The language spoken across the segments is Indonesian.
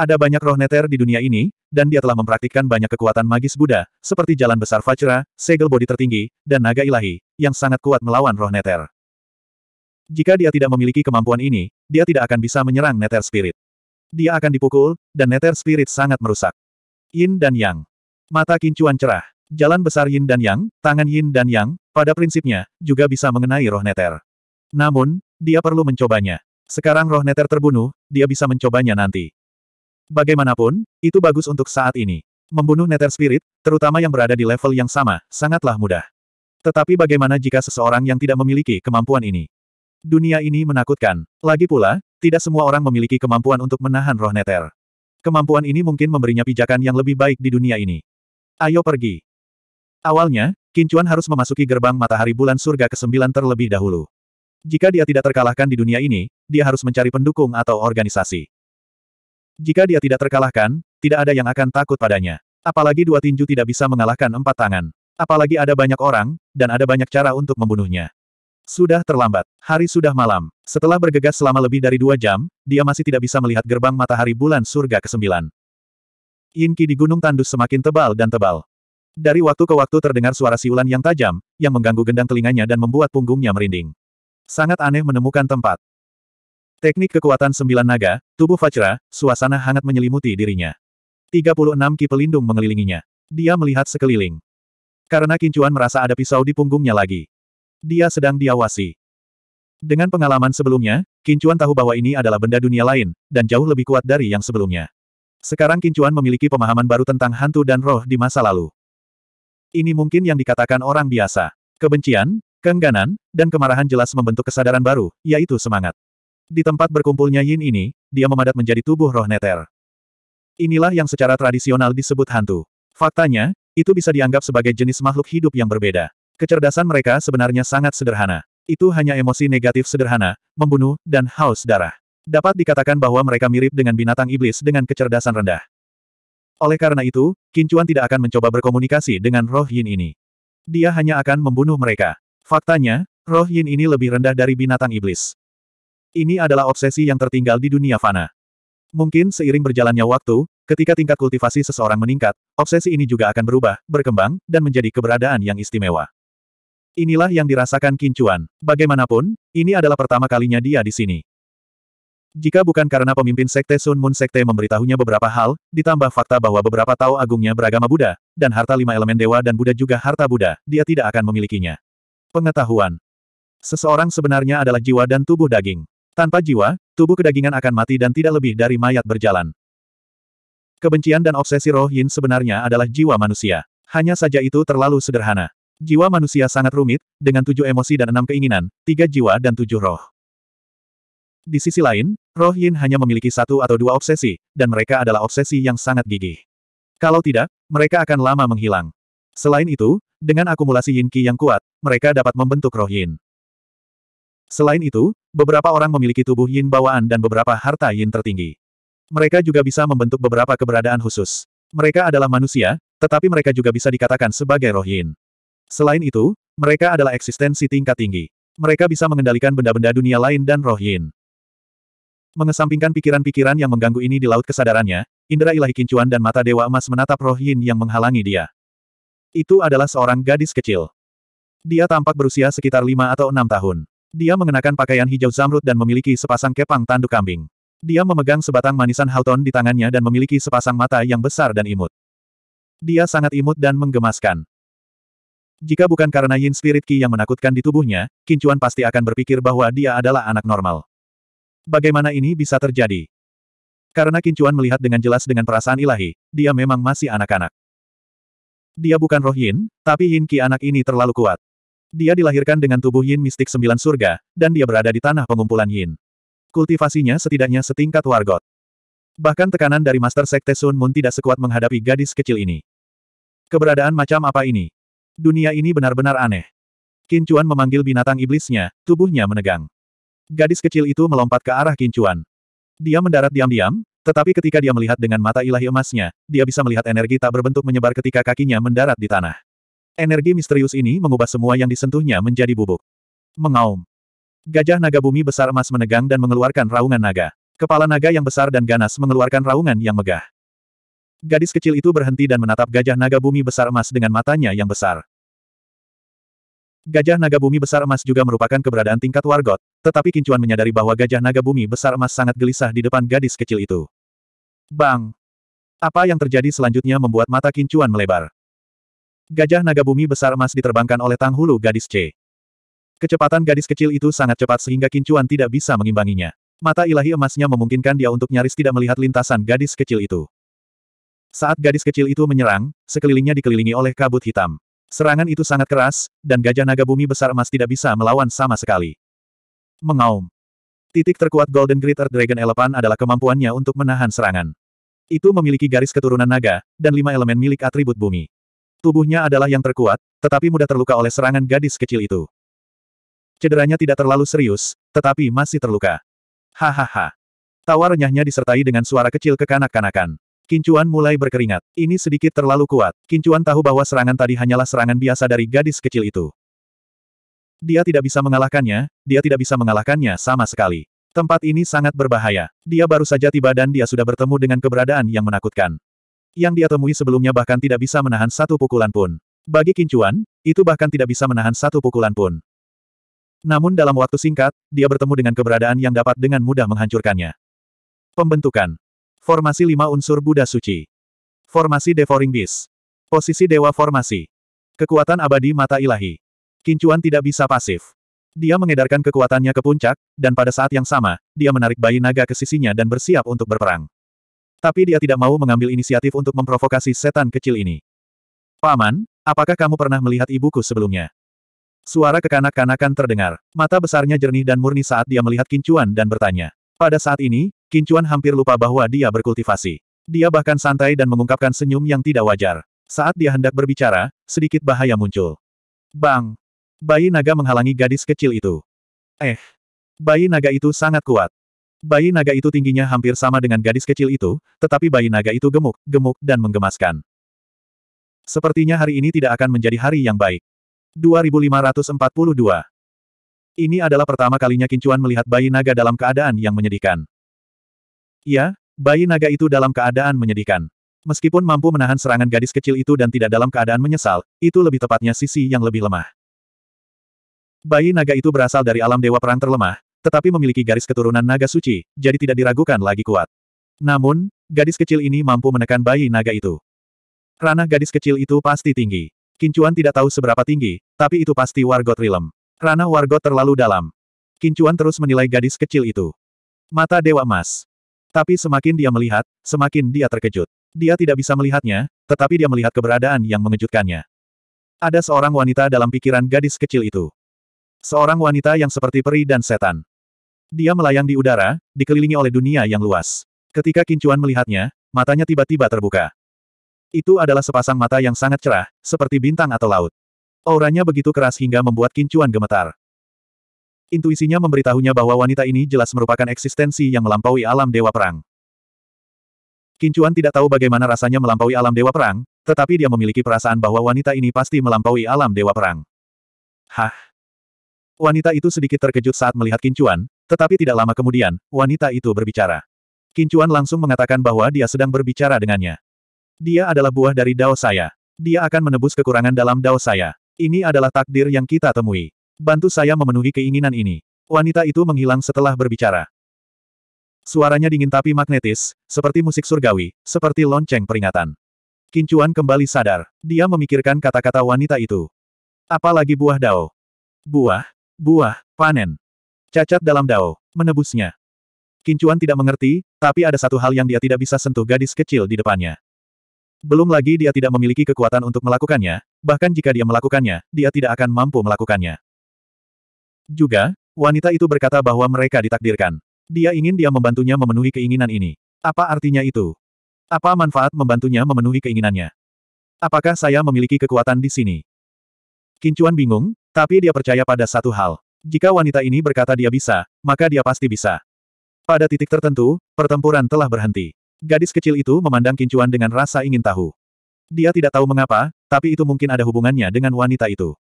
Ada banyak roh neter di dunia ini, dan dia telah mempraktikkan banyak kekuatan magis Buddha, seperti jalan besar Vajra, segel bodi tertinggi, dan naga ilahi, yang sangat kuat melawan roh neter. Jika dia tidak memiliki kemampuan ini, dia tidak akan bisa menyerang neter spirit. Dia akan dipukul, dan neter spirit sangat merusak. Yin dan Yang. Mata kincuan cerah. Jalan besar Yin dan Yang, tangan Yin dan Yang, pada prinsipnya, juga bisa mengenai roh neter. Namun, dia perlu mencobanya. Sekarang roh neter terbunuh, dia bisa mencobanya nanti. Bagaimanapun, itu bagus untuk saat ini. Membunuh Nether Spirit, terutama yang berada di level yang sama, sangatlah mudah. Tetapi bagaimana jika seseorang yang tidak memiliki kemampuan ini? Dunia ini menakutkan. Lagi pula, tidak semua orang memiliki kemampuan untuk menahan roh Nether. Kemampuan ini mungkin memberinya pijakan yang lebih baik di dunia ini. Ayo pergi. Awalnya, Kincuan harus memasuki gerbang matahari bulan surga ke-9 terlebih dahulu. Jika dia tidak terkalahkan di dunia ini, dia harus mencari pendukung atau organisasi. Jika dia tidak terkalahkan, tidak ada yang akan takut padanya. Apalagi dua tinju tidak bisa mengalahkan empat tangan. Apalagi ada banyak orang, dan ada banyak cara untuk membunuhnya. Sudah terlambat. Hari sudah malam. Setelah bergegas selama lebih dari dua jam, dia masih tidak bisa melihat gerbang matahari bulan surga ke-9. Inki di Gunung Tandus semakin tebal dan tebal. Dari waktu ke waktu terdengar suara siulan yang tajam, yang mengganggu gendang telinganya dan membuat punggungnya merinding. Sangat aneh menemukan tempat. Teknik kekuatan sembilan naga, tubuh Vajra, suasana hangat menyelimuti dirinya. 36 ki pelindung mengelilinginya. Dia melihat sekeliling. Karena Kincuan merasa ada pisau di punggungnya lagi. Dia sedang diawasi. Dengan pengalaman sebelumnya, Kincuan tahu bahwa ini adalah benda dunia lain, dan jauh lebih kuat dari yang sebelumnya. Sekarang Kincuan memiliki pemahaman baru tentang hantu dan roh di masa lalu. Ini mungkin yang dikatakan orang biasa. Kebencian, keengganan, dan kemarahan jelas membentuk kesadaran baru, yaitu semangat. Di tempat berkumpulnya Yin ini, dia memadat menjadi tubuh roh neter. Inilah yang secara tradisional disebut hantu. Faktanya, itu bisa dianggap sebagai jenis makhluk hidup yang berbeda. Kecerdasan mereka sebenarnya sangat sederhana. Itu hanya emosi negatif sederhana, membunuh, dan haus darah. Dapat dikatakan bahwa mereka mirip dengan binatang iblis dengan kecerdasan rendah. Oleh karena itu, Kincuan tidak akan mencoba berkomunikasi dengan roh Yin ini. Dia hanya akan membunuh mereka. Faktanya, roh Yin ini lebih rendah dari binatang iblis. Ini adalah obsesi yang tertinggal di dunia fana. Mungkin seiring berjalannya waktu, ketika tingkat kultivasi seseorang meningkat, obsesi ini juga akan berubah, berkembang, dan menjadi keberadaan yang istimewa. Inilah yang dirasakan Kincuan. Bagaimanapun, ini adalah pertama kalinya dia di sini. Jika bukan karena pemimpin Sekte Sun Moon Sekte memberitahunya beberapa hal, ditambah fakta bahwa beberapa Tao agungnya beragama Buddha, dan harta lima elemen dewa dan Buddha juga harta Buddha, dia tidak akan memilikinya. Pengetahuan Seseorang sebenarnya adalah jiwa dan tubuh daging. Tanpa jiwa, tubuh kedagingan akan mati dan tidak lebih dari mayat berjalan. Kebencian dan obsesi roh yin sebenarnya adalah jiwa manusia. Hanya saja itu terlalu sederhana. Jiwa manusia sangat rumit, dengan tujuh emosi dan enam keinginan, tiga jiwa dan tujuh roh. Di sisi lain, roh yin hanya memiliki satu atau dua obsesi, dan mereka adalah obsesi yang sangat gigih. Kalau tidak, mereka akan lama menghilang. Selain itu, dengan akumulasi yin ki yang kuat, mereka dapat membentuk roh yin. Selain itu, beberapa orang memiliki tubuh yin bawaan dan beberapa harta yin tertinggi. Mereka juga bisa membentuk beberapa keberadaan khusus. Mereka adalah manusia, tetapi mereka juga bisa dikatakan sebagai roh yin. Selain itu, mereka adalah eksistensi tingkat tinggi. Mereka bisa mengendalikan benda-benda dunia lain dan roh yin. Mengesampingkan pikiran-pikiran yang mengganggu ini di laut kesadarannya, Indra ilahi kincuan dan mata dewa emas menatap roh yin yang menghalangi dia. Itu adalah seorang gadis kecil. Dia tampak berusia sekitar lima atau enam tahun. Dia mengenakan pakaian hijau zamrud dan memiliki sepasang kepang tanduk kambing. Dia memegang sebatang manisan halton di tangannya dan memiliki sepasang mata yang besar dan imut. Dia sangat imut dan menggemaskan. Jika bukan karena yin spirit ki yang menakutkan di tubuhnya, Kincuan pasti akan berpikir bahwa dia adalah anak normal. Bagaimana ini bisa terjadi? Karena Kincuan melihat dengan jelas dengan perasaan ilahi, dia memang masih anak-anak. Dia bukan roh yin, tapi yin ki anak ini terlalu kuat. Dia dilahirkan dengan tubuh yin mistik sembilan surga, dan dia berada di tanah pengumpulan yin. Kultivasinya setidaknya setingkat wargot. Bahkan tekanan dari Master Sekte Sun Moon tidak sekuat menghadapi gadis kecil ini. Keberadaan macam apa ini? Dunia ini benar-benar aneh. Kincuan memanggil binatang iblisnya, tubuhnya menegang. Gadis kecil itu melompat ke arah Kincuan. Dia mendarat diam-diam, tetapi ketika dia melihat dengan mata ilahi emasnya, dia bisa melihat energi tak berbentuk menyebar ketika kakinya mendarat di tanah. Energi misterius ini mengubah semua yang disentuhnya menjadi bubuk. Mengaum. Gajah naga bumi besar emas menegang dan mengeluarkan raungan naga. Kepala naga yang besar dan ganas mengeluarkan raungan yang megah. Gadis kecil itu berhenti dan menatap gajah naga bumi besar emas dengan matanya yang besar. Gajah naga bumi besar emas juga merupakan keberadaan tingkat wargot, tetapi Kincuan menyadari bahwa gajah naga bumi besar emas sangat gelisah di depan gadis kecil itu. Bang! Apa yang terjadi selanjutnya membuat mata Kincuan melebar. Gajah naga bumi besar emas diterbangkan oleh Tang Hulu gadis C. Kecepatan gadis kecil itu sangat cepat sehingga Kincuan tidak bisa mengimbanginya. Mata ilahi emasnya memungkinkan dia untuk nyaris tidak melihat lintasan gadis kecil itu. Saat gadis kecil itu menyerang, sekelilingnya dikelilingi oleh kabut hitam. Serangan itu sangat keras, dan gajah naga bumi besar emas tidak bisa melawan sama sekali. Mengaum. Titik terkuat Golden Great Earth Dragon Elephant adalah kemampuannya untuk menahan serangan. Itu memiliki garis keturunan naga, dan lima elemen milik atribut bumi. Tubuhnya adalah yang terkuat, tetapi mudah terluka oleh serangan gadis kecil itu. Cederanya tidak terlalu serius, tetapi masih terluka. Hahaha. Tawa renyahnya disertai dengan suara kecil kekanak-kanakan. Kincuan mulai berkeringat. Ini sedikit terlalu kuat. Kincuan tahu bahwa serangan tadi hanyalah serangan biasa dari gadis kecil itu. Dia tidak bisa mengalahkannya, dia tidak bisa mengalahkannya sama sekali. Tempat ini sangat berbahaya. Dia baru saja tiba dan dia sudah bertemu dengan keberadaan yang menakutkan yang dia temui sebelumnya bahkan tidak bisa menahan satu pukulan pun. Bagi Kincuan, itu bahkan tidak bisa menahan satu pukulan pun. Namun dalam waktu singkat, dia bertemu dengan keberadaan yang dapat dengan mudah menghancurkannya. Pembentukan. Formasi lima unsur Buddha Suci. Formasi Devouring Beast. Posisi Dewa Formasi. Kekuatan abadi mata ilahi. Kincuan tidak bisa pasif. Dia mengedarkan kekuatannya ke puncak, dan pada saat yang sama, dia menarik bayi naga ke sisinya dan bersiap untuk berperang. Tapi dia tidak mau mengambil inisiatif untuk memprovokasi setan kecil ini. Paman, apakah kamu pernah melihat ibuku sebelumnya? Suara kekanak-kanakan terdengar. Mata besarnya jernih dan murni saat dia melihat Kincuan dan bertanya. Pada saat ini, Kincuan hampir lupa bahwa dia berkultivasi. Dia bahkan santai dan mengungkapkan senyum yang tidak wajar. Saat dia hendak berbicara, sedikit bahaya muncul. Bang! Bayi naga menghalangi gadis kecil itu. Eh! Bayi naga itu sangat kuat. Bayi naga itu tingginya hampir sama dengan gadis kecil itu, tetapi bayi naga itu gemuk, gemuk, dan menggemaskan. Sepertinya hari ini tidak akan menjadi hari yang baik. 2542 Ini adalah pertama kalinya Kincuan melihat bayi naga dalam keadaan yang menyedihkan. Ya, bayi naga itu dalam keadaan menyedihkan. Meskipun mampu menahan serangan gadis kecil itu dan tidak dalam keadaan menyesal, itu lebih tepatnya sisi yang lebih lemah. Bayi naga itu berasal dari alam dewa perang terlemah, tetapi memiliki garis keturunan naga suci, jadi tidak diragukan lagi kuat. Namun, gadis kecil ini mampu menekan bayi naga itu. Ranah gadis kecil itu pasti tinggi. Kincuan tidak tahu seberapa tinggi, tapi itu pasti wargot rilem. Ranah wargot terlalu dalam. Kincuan terus menilai gadis kecil itu. Mata Dewa Emas. Tapi semakin dia melihat, semakin dia terkejut. Dia tidak bisa melihatnya, tetapi dia melihat keberadaan yang mengejutkannya. Ada seorang wanita dalam pikiran gadis kecil itu. Seorang wanita yang seperti peri dan setan. Dia melayang di udara, dikelilingi oleh dunia yang luas. Ketika Kincuan melihatnya, matanya tiba-tiba terbuka. Itu adalah sepasang mata yang sangat cerah, seperti bintang atau laut. Auranya begitu keras hingga membuat Kincuan gemetar. Intuisinya memberitahunya bahwa wanita ini jelas merupakan eksistensi yang melampaui alam Dewa Perang. Kincuan tidak tahu bagaimana rasanya melampaui alam Dewa Perang, tetapi dia memiliki perasaan bahwa wanita ini pasti melampaui alam Dewa Perang. Hah? Wanita itu sedikit terkejut saat melihat Kincuan, tetapi tidak lama kemudian, wanita itu berbicara. Kincuan langsung mengatakan bahwa dia sedang berbicara dengannya. Dia adalah buah dari dao saya. Dia akan menebus kekurangan dalam dao saya. Ini adalah takdir yang kita temui. Bantu saya memenuhi keinginan ini. Wanita itu menghilang setelah berbicara. Suaranya dingin tapi magnetis, seperti musik surgawi, seperti lonceng peringatan. Kincuan kembali sadar. Dia memikirkan kata-kata wanita itu. Apalagi buah dao. Buah, buah, panen. Cacat dalam dao. Menebusnya. Kincuan tidak mengerti, tapi ada satu hal yang dia tidak bisa sentuh gadis kecil di depannya. Belum lagi dia tidak memiliki kekuatan untuk melakukannya, bahkan jika dia melakukannya, dia tidak akan mampu melakukannya. Juga, wanita itu berkata bahwa mereka ditakdirkan. Dia ingin dia membantunya memenuhi keinginan ini. Apa artinya itu? Apa manfaat membantunya memenuhi keinginannya? Apakah saya memiliki kekuatan di sini? Kincuan bingung, tapi dia percaya pada satu hal. Jika wanita ini berkata dia bisa, maka dia pasti bisa. Pada titik tertentu, pertempuran telah berhenti. Gadis kecil itu memandang kincuan dengan rasa ingin tahu. Dia tidak tahu mengapa, tapi itu mungkin ada hubungannya dengan wanita itu.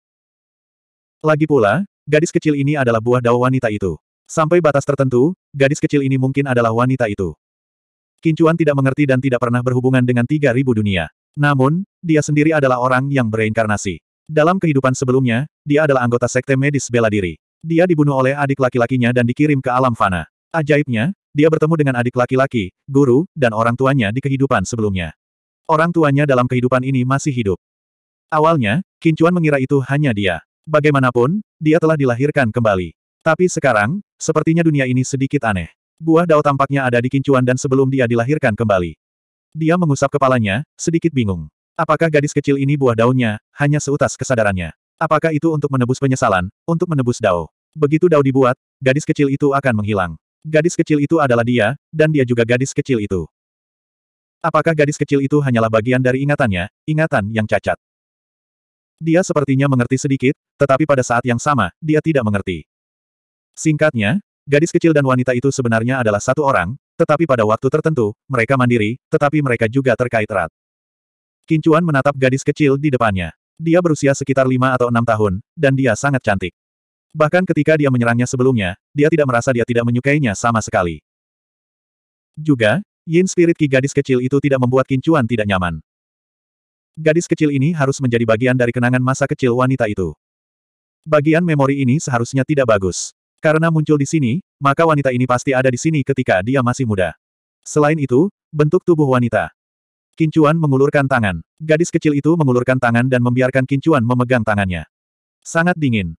Lagi pula, gadis kecil ini adalah buah dawa wanita itu. Sampai batas tertentu, gadis kecil ini mungkin adalah wanita itu. Kincuan tidak mengerti dan tidak pernah berhubungan dengan 3000 dunia. Namun, dia sendiri adalah orang yang bereinkarnasi. Dalam kehidupan sebelumnya, dia adalah anggota sekte medis bela diri. Dia dibunuh oleh adik laki-lakinya dan dikirim ke alam fana. Ajaibnya, dia bertemu dengan adik laki-laki, guru, dan orang tuanya di kehidupan sebelumnya. Orang tuanya dalam kehidupan ini masih hidup. Awalnya, Kincuan mengira itu hanya dia. Bagaimanapun, dia telah dilahirkan kembali. Tapi sekarang, sepertinya dunia ini sedikit aneh. Buah dao tampaknya ada di Kincuan dan sebelum dia dilahirkan kembali. Dia mengusap kepalanya, sedikit bingung. Apakah gadis kecil ini buah daunnya, hanya seutas kesadarannya? Apakah itu untuk menebus penyesalan, untuk menebus Dao? Begitu Dao dibuat, gadis kecil itu akan menghilang. Gadis kecil itu adalah dia, dan dia juga gadis kecil itu. Apakah gadis kecil itu hanyalah bagian dari ingatannya, ingatan yang cacat? Dia sepertinya mengerti sedikit, tetapi pada saat yang sama, dia tidak mengerti. Singkatnya, gadis kecil dan wanita itu sebenarnya adalah satu orang, tetapi pada waktu tertentu, mereka mandiri, tetapi mereka juga terkait erat. Kincuan menatap gadis kecil di depannya. Dia berusia sekitar lima atau enam tahun, dan dia sangat cantik. Bahkan ketika dia menyerangnya sebelumnya, dia tidak merasa dia tidak menyukainya sama sekali. Juga, Yin Spirit Ki gadis kecil itu tidak membuat Kincuan tidak nyaman. Gadis kecil ini harus menjadi bagian dari kenangan masa kecil wanita itu. Bagian memori ini seharusnya tidak bagus. Karena muncul di sini, maka wanita ini pasti ada di sini ketika dia masih muda. Selain itu, bentuk tubuh wanita. Kincuan mengulurkan tangan. Gadis kecil itu mengulurkan tangan dan membiarkan Kincuan memegang tangannya. Sangat dingin.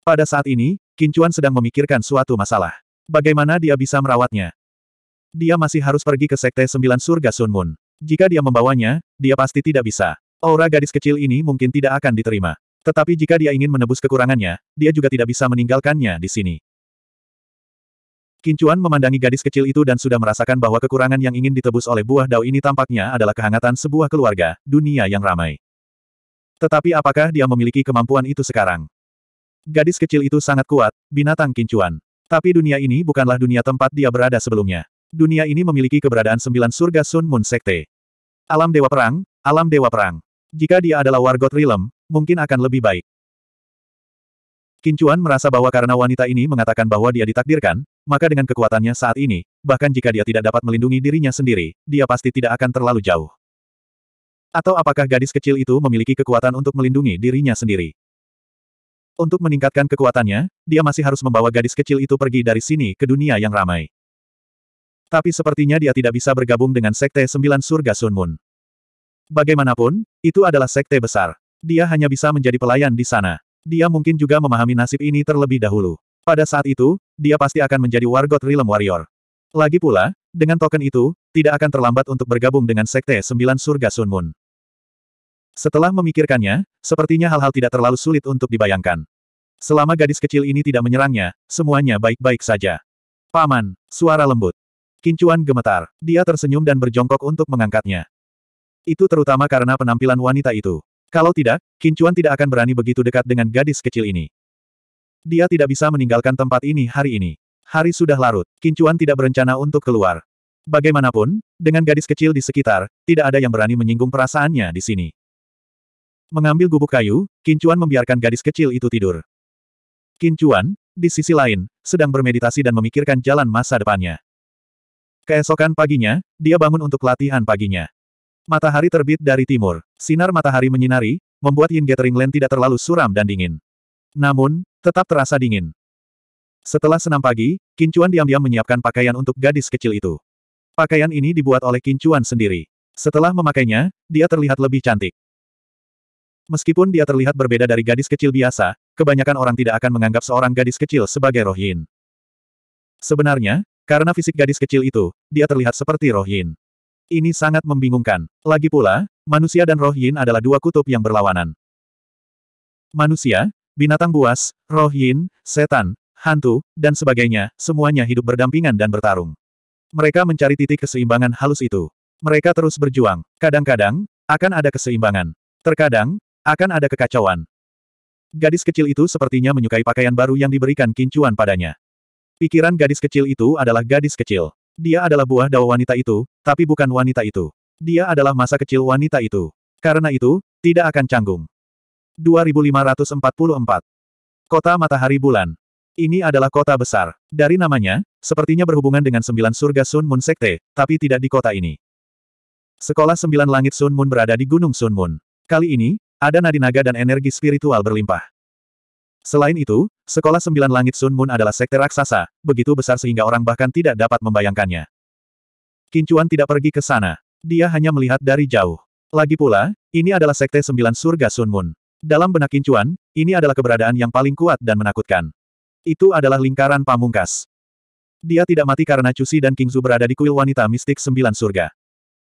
Pada saat ini, Kincuan sedang memikirkan suatu masalah. Bagaimana dia bisa merawatnya? Dia masih harus pergi ke Sekte Sembilan Surga Sun Moon. Jika dia membawanya, dia pasti tidak bisa. Aura gadis kecil ini mungkin tidak akan diterima. Tetapi jika dia ingin menebus kekurangannya, dia juga tidak bisa meninggalkannya di sini. Kincuan memandangi gadis kecil itu dan sudah merasakan bahwa kekurangan yang ingin ditebus oleh buah dao ini tampaknya adalah kehangatan sebuah keluarga, dunia yang ramai. Tetapi apakah dia memiliki kemampuan itu sekarang? Gadis kecil itu sangat kuat, binatang Kincuan. Tapi dunia ini bukanlah dunia tempat dia berada sebelumnya. Dunia ini memiliki keberadaan sembilan surga Sun Moon Sekte. Alam Dewa Perang, Alam Dewa Perang. Jika dia adalah Wargot Rilem, mungkin akan lebih baik. Kincuan merasa bahwa karena wanita ini mengatakan bahwa dia ditakdirkan, maka dengan kekuatannya saat ini, bahkan jika dia tidak dapat melindungi dirinya sendiri, dia pasti tidak akan terlalu jauh. Atau apakah gadis kecil itu memiliki kekuatan untuk melindungi dirinya sendiri? Untuk meningkatkan kekuatannya, dia masih harus membawa gadis kecil itu pergi dari sini ke dunia yang ramai. Tapi sepertinya dia tidak bisa bergabung dengan Sekte Sembilan Surga Sun Moon. Bagaimanapun, itu adalah sekte besar. Dia hanya bisa menjadi pelayan di sana. Dia mungkin juga memahami nasib ini terlebih dahulu. Pada saat itu, dia pasti akan menjadi wargot Realm Warrior. Lagi pula, dengan token itu, tidak akan terlambat untuk bergabung dengan Sekte Sembilan Surga Sun Moon. Setelah memikirkannya, sepertinya hal-hal tidak terlalu sulit untuk dibayangkan. Selama gadis kecil ini tidak menyerangnya, semuanya baik-baik saja. Paman, suara lembut. Kincuan gemetar. Dia tersenyum dan berjongkok untuk mengangkatnya. Itu terutama karena penampilan wanita itu. Kalau tidak, Kincuan tidak akan berani begitu dekat dengan gadis kecil ini. Dia tidak bisa meninggalkan tempat ini hari ini. Hari sudah larut, Kincuan tidak berencana untuk keluar. Bagaimanapun, dengan gadis kecil di sekitar, tidak ada yang berani menyinggung perasaannya di sini. Mengambil gubuk kayu, Kincuan membiarkan gadis kecil itu tidur. Kincuan, di sisi lain, sedang bermeditasi dan memikirkan jalan masa depannya. Keesokan paginya, dia bangun untuk latihan paginya. Matahari terbit dari timur. Sinar matahari menyinari, membuat Yin Gathering Land tidak terlalu suram dan dingin. Namun, tetap terasa dingin. Setelah senam pagi, Kincuan diam-diam menyiapkan pakaian untuk gadis kecil itu. Pakaian ini dibuat oleh Kincuan sendiri. Setelah memakainya, dia terlihat lebih cantik. Meskipun dia terlihat berbeda dari gadis kecil biasa, kebanyakan orang tidak akan menganggap seorang gadis kecil sebagai yin. Sebenarnya, karena fisik gadis kecil itu, dia terlihat seperti yin. Ini sangat membingungkan. Lagi pula, manusia dan yin adalah dua kutub yang berlawanan. Manusia, binatang buas, roh yin, setan, hantu, dan sebagainya, semuanya hidup berdampingan dan bertarung. Mereka mencari titik keseimbangan halus itu. Mereka terus berjuang. Kadang-kadang, akan ada keseimbangan. Terkadang, akan ada kekacauan. Gadis kecil itu sepertinya menyukai pakaian baru yang diberikan kincuan padanya. Pikiran gadis kecil itu adalah gadis kecil. Dia adalah buah dawa wanita itu, tapi bukan wanita itu. Dia adalah masa kecil wanita itu. Karena itu, tidak akan canggung. 2544. Kota Matahari Bulan. Ini adalah kota besar. Dari namanya, sepertinya berhubungan dengan sembilan surga Sun Moon Sekte, tapi tidak di kota ini. Sekolah Sembilan Langit Sun Moon berada di Gunung Sun Moon. Kali ini, ada nadi naga dan energi spiritual berlimpah. Selain itu, Sekolah Sembilan Langit Sun Moon adalah sekte raksasa, begitu besar sehingga orang bahkan tidak dapat membayangkannya. Kincuan tidak pergi ke sana. Dia hanya melihat dari jauh. Lagi pula, ini adalah sekte Sembilan Surga Sun Moon. Dalam benak Kincuan, ini adalah keberadaan yang paling kuat dan menakutkan. Itu adalah lingkaran pamungkas. Dia tidak mati karena Cusi dan Kingzu berada di kuil wanita mistik sembilan surga.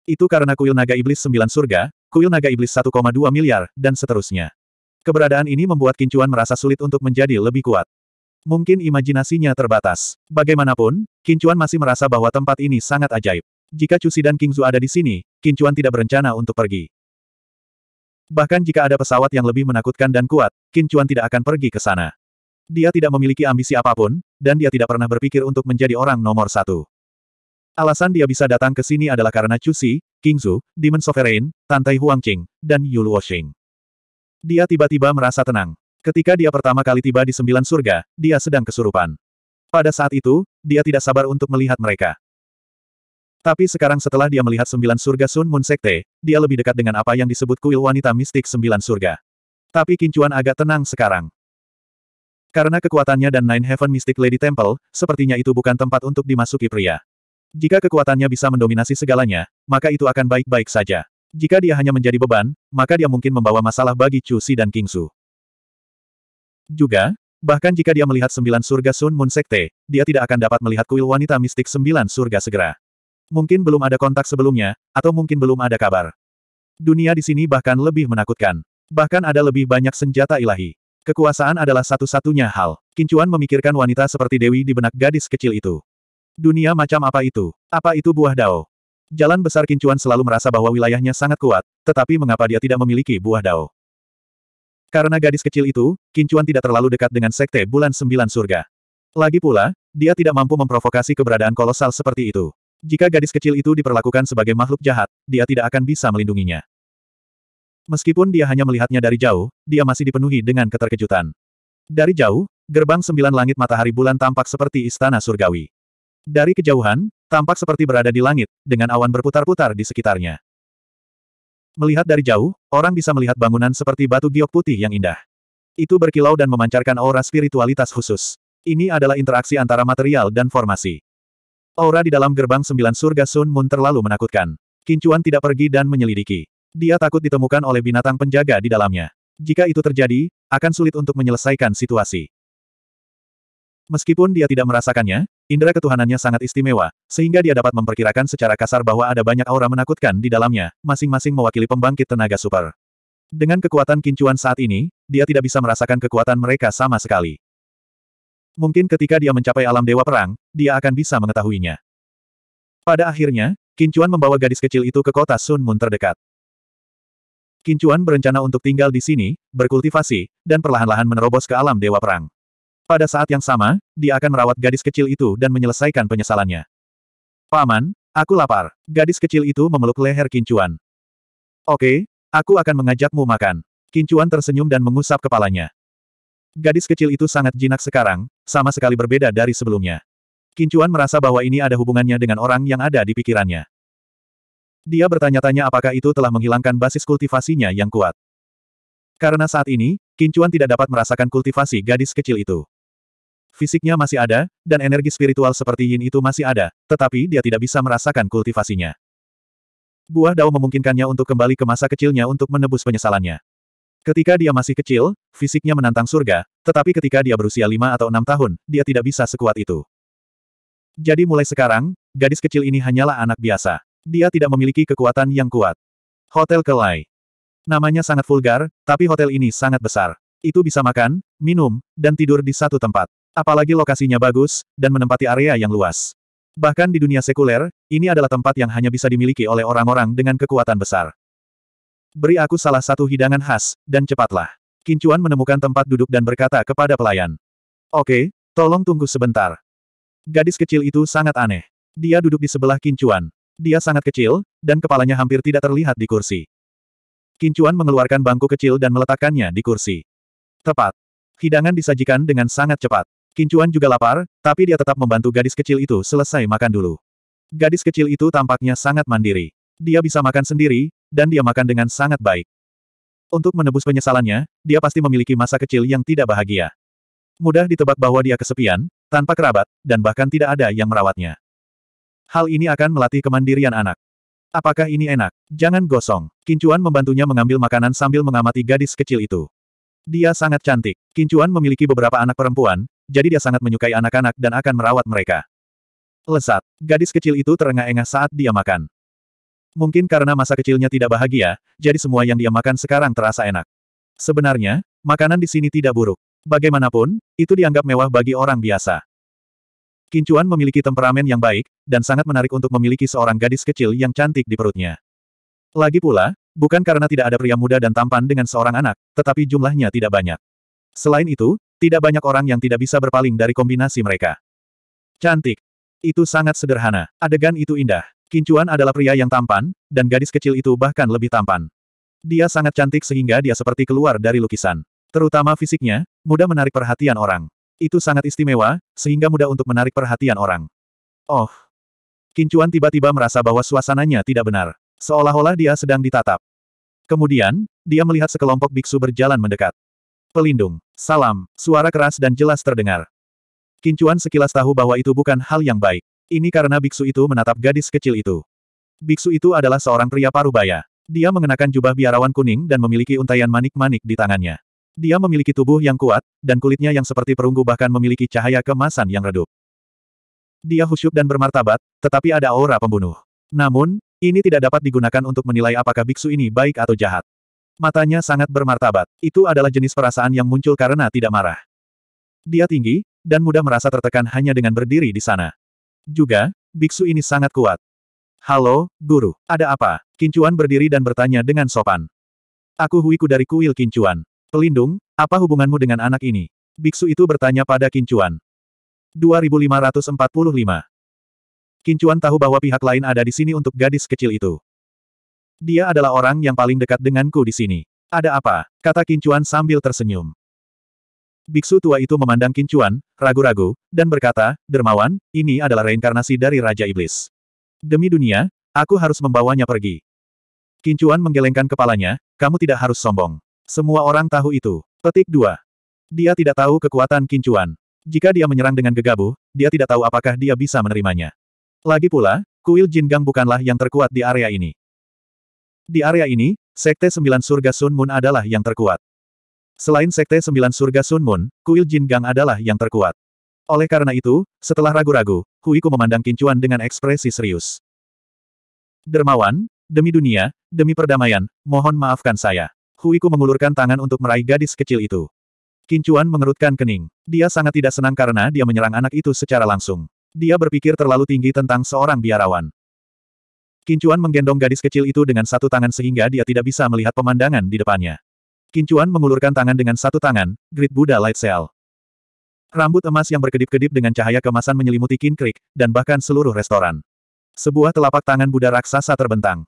Itu karena kuil naga iblis sembilan surga, kuil naga iblis 1,2 miliar, dan seterusnya. Keberadaan ini membuat Kincuan merasa sulit untuk menjadi lebih kuat. Mungkin imajinasinya terbatas. Bagaimanapun, Kincuan masih merasa bahwa tempat ini sangat ajaib. Jika Cusi dan Kingzu ada di sini, Kincuan tidak berencana untuk pergi. Bahkan jika ada pesawat yang lebih menakutkan dan kuat, Qin Chuan tidak akan pergi ke sana. Dia tidak memiliki ambisi apapun, dan dia tidak pernah berpikir untuk menjadi orang nomor satu. Alasan dia bisa datang ke sini adalah karena Chu Xi, King Zhu, Demon Sovereign, Tantai Huangqing, dan Yu Luoxing. Dia tiba-tiba merasa tenang. Ketika dia pertama kali tiba di sembilan surga, dia sedang kesurupan. Pada saat itu, dia tidak sabar untuk melihat mereka. Tapi sekarang setelah dia melihat sembilan surga Sun Moon Sekte, dia lebih dekat dengan apa yang disebut kuil wanita mistik sembilan surga. Tapi Kincuan agak tenang sekarang. Karena kekuatannya dan Nine Heaven Mystic Lady Temple, sepertinya itu bukan tempat untuk dimasuki pria. Jika kekuatannya bisa mendominasi segalanya, maka itu akan baik-baik saja. Jika dia hanya menjadi beban, maka dia mungkin membawa masalah bagi Chu Si dan King Su. Juga, bahkan jika dia melihat sembilan surga Sun Moon Sekte, dia tidak akan dapat melihat kuil wanita mistik sembilan surga segera. Mungkin belum ada kontak sebelumnya, atau mungkin belum ada kabar. Dunia di sini bahkan lebih menakutkan. Bahkan ada lebih banyak senjata ilahi. Kekuasaan adalah satu-satunya hal. Kincuan memikirkan wanita seperti Dewi di benak gadis kecil itu. Dunia macam apa itu? Apa itu buah dao? Jalan besar Kincuan selalu merasa bahwa wilayahnya sangat kuat, tetapi mengapa dia tidak memiliki buah dao? Karena gadis kecil itu, Kincuan tidak terlalu dekat dengan sekte bulan sembilan surga. Lagi pula, dia tidak mampu memprovokasi keberadaan kolosal seperti itu. Jika gadis kecil itu diperlakukan sebagai makhluk jahat, dia tidak akan bisa melindunginya. Meskipun dia hanya melihatnya dari jauh, dia masih dipenuhi dengan keterkejutan. Dari jauh, gerbang sembilan langit matahari bulan tampak seperti istana surgawi. Dari kejauhan, tampak seperti berada di langit, dengan awan berputar-putar di sekitarnya. Melihat dari jauh, orang bisa melihat bangunan seperti batu giok putih yang indah. Itu berkilau dan memancarkan aura spiritualitas khusus. Ini adalah interaksi antara material dan formasi. Aura di dalam gerbang sembilan surga Sun Moon terlalu menakutkan. Kincuan tidak pergi dan menyelidiki. Dia takut ditemukan oleh binatang penjaga di dalamnya. Jika itu terjadi, akan sulit untuk menyelesaikan situasi. Meskipun dia tidak merasakannya, indera ketuhanannya sangat istimewa, sehingga dia dapat memperkirakan secara kasar bahwa ada banyak aura menakutkan di dalamnya, masing-masing mewakili pembangkit tenaga super. Dengan kekuatan kincuan saat ini, dia tidak bisa merasakan kekuatan mereka sama sekali. Mungkin ketika dia mencapai alam dewa perang, dia akan bisa mengetahuinya. Pada akhirnya, Kincuan membawa gadis kecil itu ke kota Sun Moon terdekat. Kincuan berencana untuk tinggal di sini, berkultivasi, dan perlahan-lahan menerobos ke alam dewa perang. Pada saat yang sama, dia akan merawat gadis kecil itu dan menyelesaikan penyesalannya. Paman, aku lapar. Gadis kecil itu memeluk leher Kincuan. Oke, aku akan mengajakmu makan. Kincuan tersenyum dan mengusap kepalanya. Gadis kecil itu sangat jinak sekarang, sama sekali berbeda dari sebelumnya. Kincuan merasa bahwa ini ada hubungannya dengan orang yang ada di pikirannya. Dia bertanya-tanya apakah itu telah menghilangkan basis kultivasinya yang kuat. Karena saat ini, Kincuan tidak dapat merasakan kultivasi gadis kecil itu. Fisiknya masih ada, dan energi spiritual seperti yin itu masih ada, tetapi dia tidak bisa merasakan kultivasinya. Buah dao memungkinkannya untuk kembali ke masa kecilnya untuk menebus penyesalannya. Ketika dia masih kecil, fisiknya menantang surga, tetapi ketika dia berusia lima atau enam tahun, dia tidak bisa sekuat itu. Jadi mulai sekarang, gadis kecil ini hanyalah anak biasa. Dia tidak memiliki kekuatan yang kuat. Hotel Kelai. Namanya sangat vulgar, tapi hotel ini sangat besar. Itu bisa makan, minum, dan tidur di satu tempat. Apalagi lokasinya bagus, dan menempati area yang luas. Bahkan di dunia sekuler, ini adalah tempat yang hanya bisa dimiliki oleh orang-orang dengan kekuatan besar. Beri aku salah satu hidangan khas, dan cepatlah. Kincuan menemukan tempat duduk dan berkata kepada pelayan. Oke, tolong tunggu sebentar. Gadis kecil itu sangat aneh. Dia duduk di sebelah Kincuan. Dia sangat kecil, dan kepalanya hampir tidak terlihat di kursi. Kincuan mengeluarkan bangku kecil dan meletakkannya di kursi. Tepat. Hidangan disajikan dengan sangat cepat. Kincuan juga lapar, tapi dia tetap membantu gadis kecil itu selesai makan dulu. Gadis kecil itu tampaknya sangat mandiri. Dia bisa makan sendiri, dan dia makan dengan sangat baik. Untuk menebus penyesalannya, dia pasti memiliki masa kecil yang tidak bahagia. Mudah ditebak bahwa dia kesepian, tanpa kerabat, dan bahkan tidak ada yang merawatnya. Hal ini akan melatih kemandirian anak. Apakah ini enak? Jangan gosong. Kincuan membantunya mengambil makanan sambil mengamati gadis kecil itu. Dia sangat cantik. Kincuan memiliki beberapa anak perempuan, jadi dia sangat menyukai anak-anak dan akan merawat mereka. Lesat. Gadis kecil itu terengah-engah saat dia makan. Mungkin karena masa kecilnya tidak bahagia, jadi semua yang dia makan sekarang terasa enak. Sebenarnya, makanan di sini tidak buruk. Bagaimanapun, itu dianggap mewah bagi orang biasa. Kincuan memiliki temperamen yang baik, dan sangat menarik untuk memiliki seorang gadis kecil yang cantik di perutnya. Lagi pula, bukan karena tidak ada pria muda dan tampan dengan seorang anak, tetapi jumlahnya tidak banyak. Selain itu, tidak banyak orang yang tidak bisa berpaling dari kombinasi mereka. Cantik. Itu sangat sederhana. Adegan itu indah. Kincuan adalah pria yang tampan, dan gadis kecil itu bahkan lebih tampan. Dia sangat cantik sehingga dia seperti keluar dari lukisan. Terutama fisiknya, mudah menarik perhatian orang. Itu sangat istimewa, sehingga mudah untuk menarik perhatian orang. Oh. Kincuan tiba-tiba merasa bahwa suasananya tidak benar. Seolah-olah dia sedang ditatap. Kemudian, dia melihat sekelompok biksu berjalan mendekat. Pelindung. Salam. Suara keras dan jelas terdengar. Kincuan sekilas tahu bahwa itu bukan hal yang baik. Ini karena biksu itu menatap gadis kecil itu. Biksu itu adalah seorang pria parubaya. Dia mengenakan jubah biarawan kuning dan memiliki untayan manik-manik di tangannya. Dia memiliki tubuh yang kuat, dan kulitnya yang seperti perunggu bahkan memiliki cahaya kemasan yang redup. Dia khusyuk dan bermartabat, tetapi ada aura pembunuh. Namun, ini tidak dapat digunakan untuk menilai apakah biksu ini baik atau jahat. Matanya sangat bermartabat. Itu adalah jenis perasaan yang muncul karena tidak marah. Dia tinggi, dan mudah merasa tertekan hanya dengan berdiri di sana. Juga, biksu ini sangat kuat. Halo, guru, ada apa? Kincuan berdiri dan bertanya dengan sopan. Aku Huiku dari kuil Kincuan. Pelindung, apa hubunganmu dengan anak ini? Biksu itu bertanya pada Kincuan. 2545 Kincuan tahu bahwa pihak lain ada di sini untuk gadis kecil itu. Dia adalah orang yang paling dekat denganku di sini. Ada apa? Kata Kincuan sambil tersenyum. Biksu tua itu memandang Kincuan, ragu-ragu, dan berkata, Dermawan, ini adalah reinkarnasi dari Raja Iblis. Demi dunia, aku harus membawanya pergi. Kincuan menggelengkan kepalanya, kamu tidak harus sombong. Semua orang tahu itu. Petik 2. Dia tidak tahu kekuatan Kincuan. Jika dia menyerang dengan gegabah, dia tidak tahu apakah dia bisa menerimanya. Lagi pula, kuil Jin Gang bukanlah yang terkuat di area ini. Di area ini, Sekte Sembilan Surga Sun Moon adalah yang terkuat. Selain Sekte Sembilan Surga Sun Moon, kuil Jin Gang adalah yang terkuat. Oleh karena itu, setelah ragu-ragu, Huiku memandang Kincuan dengan ekspresi serius. Dermawan, demi dunia, demi perdamaian, mohon maafkan saya. Huiku mengulurkan tangan untuk meraih gadis kecil itu. Kincuan mengerutkan kening. Dia sangat tidak senang karena dia menyerang anak itu secara langsung. Dia berpikir terlalu tinggi tentang seorang biarawan. Kincuan menggendong gadis kecil itu dengan satu tangan sehingga dia tidak bisa melihat pemandangan di depannya. Kincuan mengulurkan tangan dengan satu tangan, Great Buddha Light Cell. Rambut emas yang berkedip-kedip dengan cahaya kemasan menyelimuti Kin Creek, dan bahkan seluruh restoran. Sebuah telapak tangan Buddha raksasa terbentang.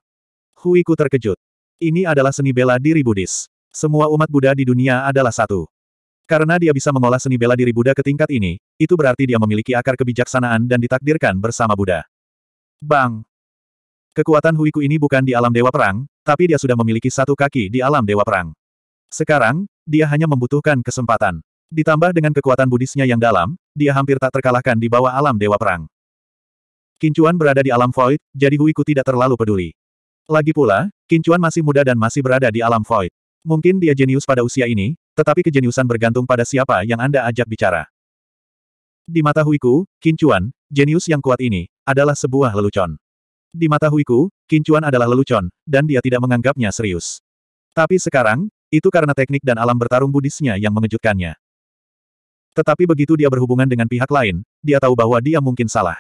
Huiku terkejut. Ini adalah seni bela diri Buddhis. Semua umat Buddha di dunia adalah satu. Karena dia bisa mengolah seni bela diri Buddha ke tingkat ini, itu berarti dia memiliki akar kebijaksanaan dan ditakdirkan bersama Buddha. Bang! Kekuatan Huiku ini bukan di alam Dewa Perang, tapi dia sudah memiliki satu kaki di alam Dewa Perang. Sekarang, dia hanya membutuhkan kesempatan. Ditambah dengan kekuatan budisnya yang dalam, dia hampir tak terkalahkan di bawah alam Dewa Perang. Kincuan berada di alam void, jadi Huiku tidak terlalu peduli. Lagi pula, Kincuan masih muda dan masih berada di alam void. Mungkin dia jenius pada usia ini, tetapi kejeniusan bergantung pada siapa yang Anda ajak bicara. Di mata Huiku, Kincuan, jenius yang kuat ini, adalah sebuah lelucon. Di mata Huiku, Kincuan adalah lelucon, dan dia tidak menganggapnya serius. Tapi sekarang, itu karena teknik dan alam bertarung Buddhisnya yang mengejutkannya. Tetapi begitu dia berhubungan dengan pihak lain, dia tahu bahwa dia mungkin salah.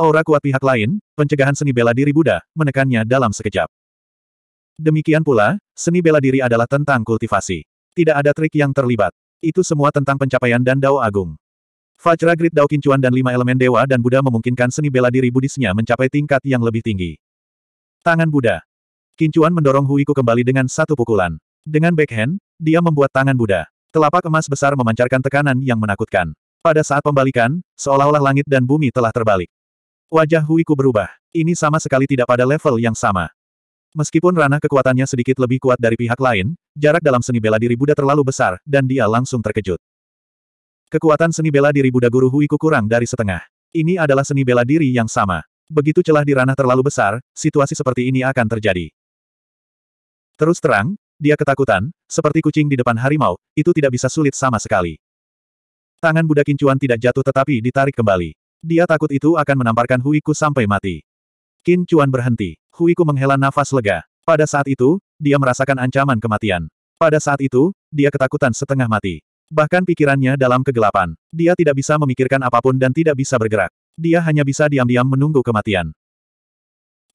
Aura kuat pihak lain, pencegahan seni bela diri Buddha, menekannya dalam sekejap. Demikian pula, seni bela diri adalah tentang kultivasi. Tidak ada trik yang terlibat. Itu semua tentang pencapaian dan dao agung. Fajra Grid Dao Kincuan dan lima elemen dewa dan Buddha memungkinkan seni bela diri Buddhisnya mencapai tingkat yang lebih tinggi. Tangan Buddha. Kincuan mendorong Huiku kembali dengan satu pukulan. Dengan backhand, dia membuat tangan Buddha. Telapak emas besar memancarkan tekanan yang menakutkan. Pada saat pembalikan, seolah-olah langit dan bumi telah terbalik. Wajah Huiku berubah. Ini sama sekali tidak pada level yang sama. Meskipun ranah kekuatannya sedikit lebih kuat dari pihak lain, jarak dalam seni bela diri Buddha terlalu besar, dan dia langsung terkejut. Kekuatan seni bela diri Buddha Guru Huiku kurang dari setengah. Ini adalah seni bela diri yang sama. Begitu celah di ranah terlalu besar, situasi seperti ini akan terjadi. Terus terang, dia ketakutan, seperti kucing di depan harimau, itu tidak bisa sulit sama sekali. Tangan Buddha kincuan tidak jatuh tetapi ditarik kembali. Dia takut itu akan menamparkan Huiku sampai mati. Kincuan berhenti. Huiku menghela nafas lega. Pada saat itu, dia merasakan ancaman kematian. Pada saat itu, dia ketakutan setengah mati. Bahkan pikirannya dalam kegelapan. Dia tidak bisa memikirkan apapun dan tidak bisa bergerak. Dia hanya bisa diam-diam menunggu kematian.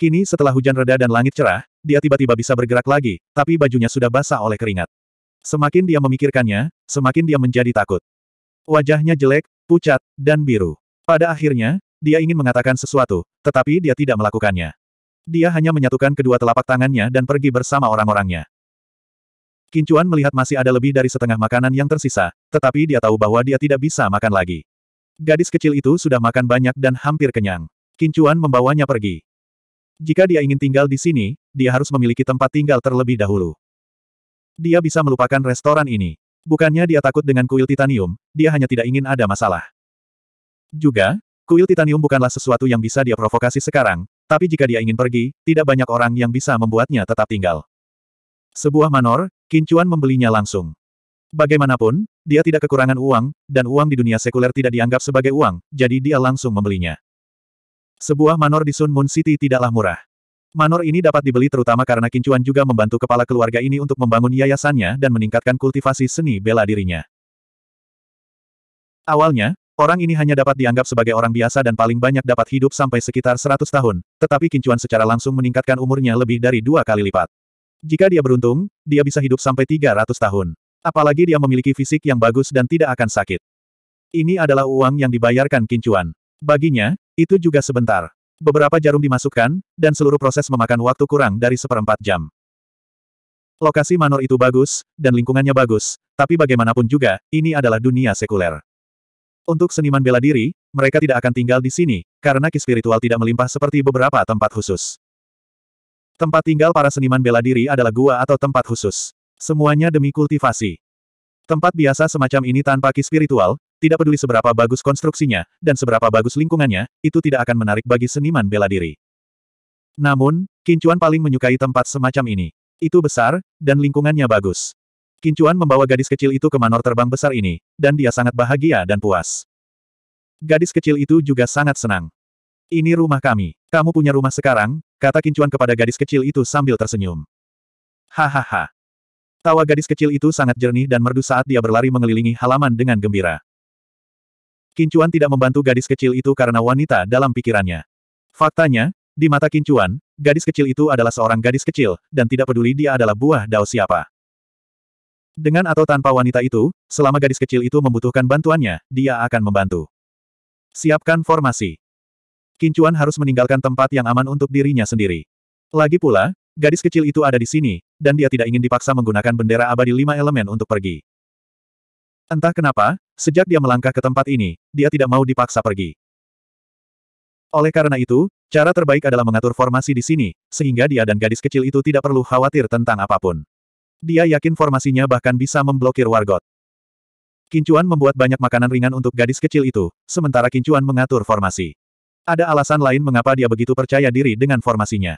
Kini setelah hujan reda dan langit cerah, dia tiba-tiba bisa bergerak lagi, tapi bajunya sudah basah oleh keringat. Semakin dia memikirkannya, semakin dia menjadi takut. Wajahnya jelek, pucat, dan biru. Pada akhirnya, dia ingin mengatakan sesuatu, tetapi dia tidak melakukannya. Dia hanya menyatukan kedua telapak tangannya dan pergi bersama orang-orangnya. Kincuan melihat masih ada lebih dari setengah makanan yang tersisa, tetapi dia tahu bahwa dia tidak bisa makan lagi. Gadis kecil itu sudah makan banyak dan hampir kenyang. Kincuan membawanya pergi. Jika dia ingin tinggal di sini, dia harus memiliki tempat tinggal terlebih dahulu. Dia bisa melupakan restoran ini. Bukannya dia takut dengan kuil titanium, dia hanya tidak ingin ada masalah. Juga, kuil titanium bukanlah sesuatu yang bisa dia provokasi sekarang, tapi jika dia ingin pergi, tidak banyak orang yang bisa membuatnya tetap tinggal. Sebuah manor, Kincuan membelinya langsung. Bagaimanapun, dia tidak kekurangan uang, dan uang di dunia sekuler tidak dianggap sebagai uang, jadi dia langsung membelinya. Sebuah manor di Sun Moon City tidaklah murah. Manor ini dapat dibeli terutama karena Kincuan juga membantu kepala keluarga ini untuk membangun yayasannya dan meningkatkan kultivasi seni bela dirinya. Awalnya, orang ini hanya dapat dianggap sebagai orang biasa dan paling banyak dapat hidup sampai sekitar 100 tahun, tetapi Kincuan secara langsung meningkatkan umurnya lebih dari dua kali lipat. Jika dia beruntung, dia bisa hidup sampai 300 tahun. Apalagi dia memiliki fisik yang bagus dan tidak akan sakit. Ini adalah uang yang dibayarkan Kincuan. Baginya, itu juga sebentar. Beberapa jarum dimasukkan, dan seluruh proses memakan waktu kurang dari seperempat jam. Lokasi Manor itu bagus, dan lingkungannya bagus, tapi bagaimanapun juga, ini adalah dunia sekuler. Untuk seniman bela diri, mereka tidak akan tinggal di sini, karena ki spiritual tidak melimpah seperti beberapa tempat khusus. Tempat tinggal para seniman bela diri adalah gua atau tempat khusus. Semuanya demi kultivasi. Tempat biasa semacam ini tanpa ki spiritual, tidak peduli seberapa bagus konstruksinya, dan seberapa bagus lingkungannya, itu tidak akan menarik bagi seniman bela diri. Namun, Kincuan paling menyukai tempat semacam ini. Itu besar, dan lingkungannya bagus. Kincuan membawa gadis kecil itu ke manor terbang besar ini, dan dia sangat bahagia dan puas. Gadis kecil itu juga sangat senang. Ini rumah kami. Kamu punya rumah sekarang, kata Kincuan kepada gadis kecil itu sambil tersenyum. Hahaha. Tawa gadis kecil itu sangat jernih dan merdu saat dia berlari mengelilingi halaman dengan gembira. Kincuan tidak membantu gadis kecil itu karena wanita dalam pikirannya. Faktanya, di mata Kincuan, gadis kecil itu adalah seorang gadis kecil, dan tidak peduli dia adalah buah dao siapa. Dengan atau tanpa wanita itu, selama gadis kecil itu membutuhkan bantuannya, dia akan membantu. Siapkan formasi. Kincuan harus meninggalkan tempat yang aman untuk dirinya sendiri. Lagi pula, gadis kecil itu ada di sini, dan dia tidak ingin dipaksa menggunakan bendera abadi lima elemen untuk pergi. Entah kenapa, Sejak dia melangkah ke tempat ini, dia tidak mau dipaksa pergi. Oleh karena itu, cara terbaik adalah mengatur formasi di sini, sehingga dia dan gadis kecil itu tidak perlu khawatir tentang apapun. Dia yakin formasinya bahkan bisa memblokir Wargot. Kincuan membuat banyak makanan ringan untuk gadis kecil itu, sementara Kincuan mengatur formasi. Ada alasan lain mengapa dia begitu percaya diri dengan formasinya.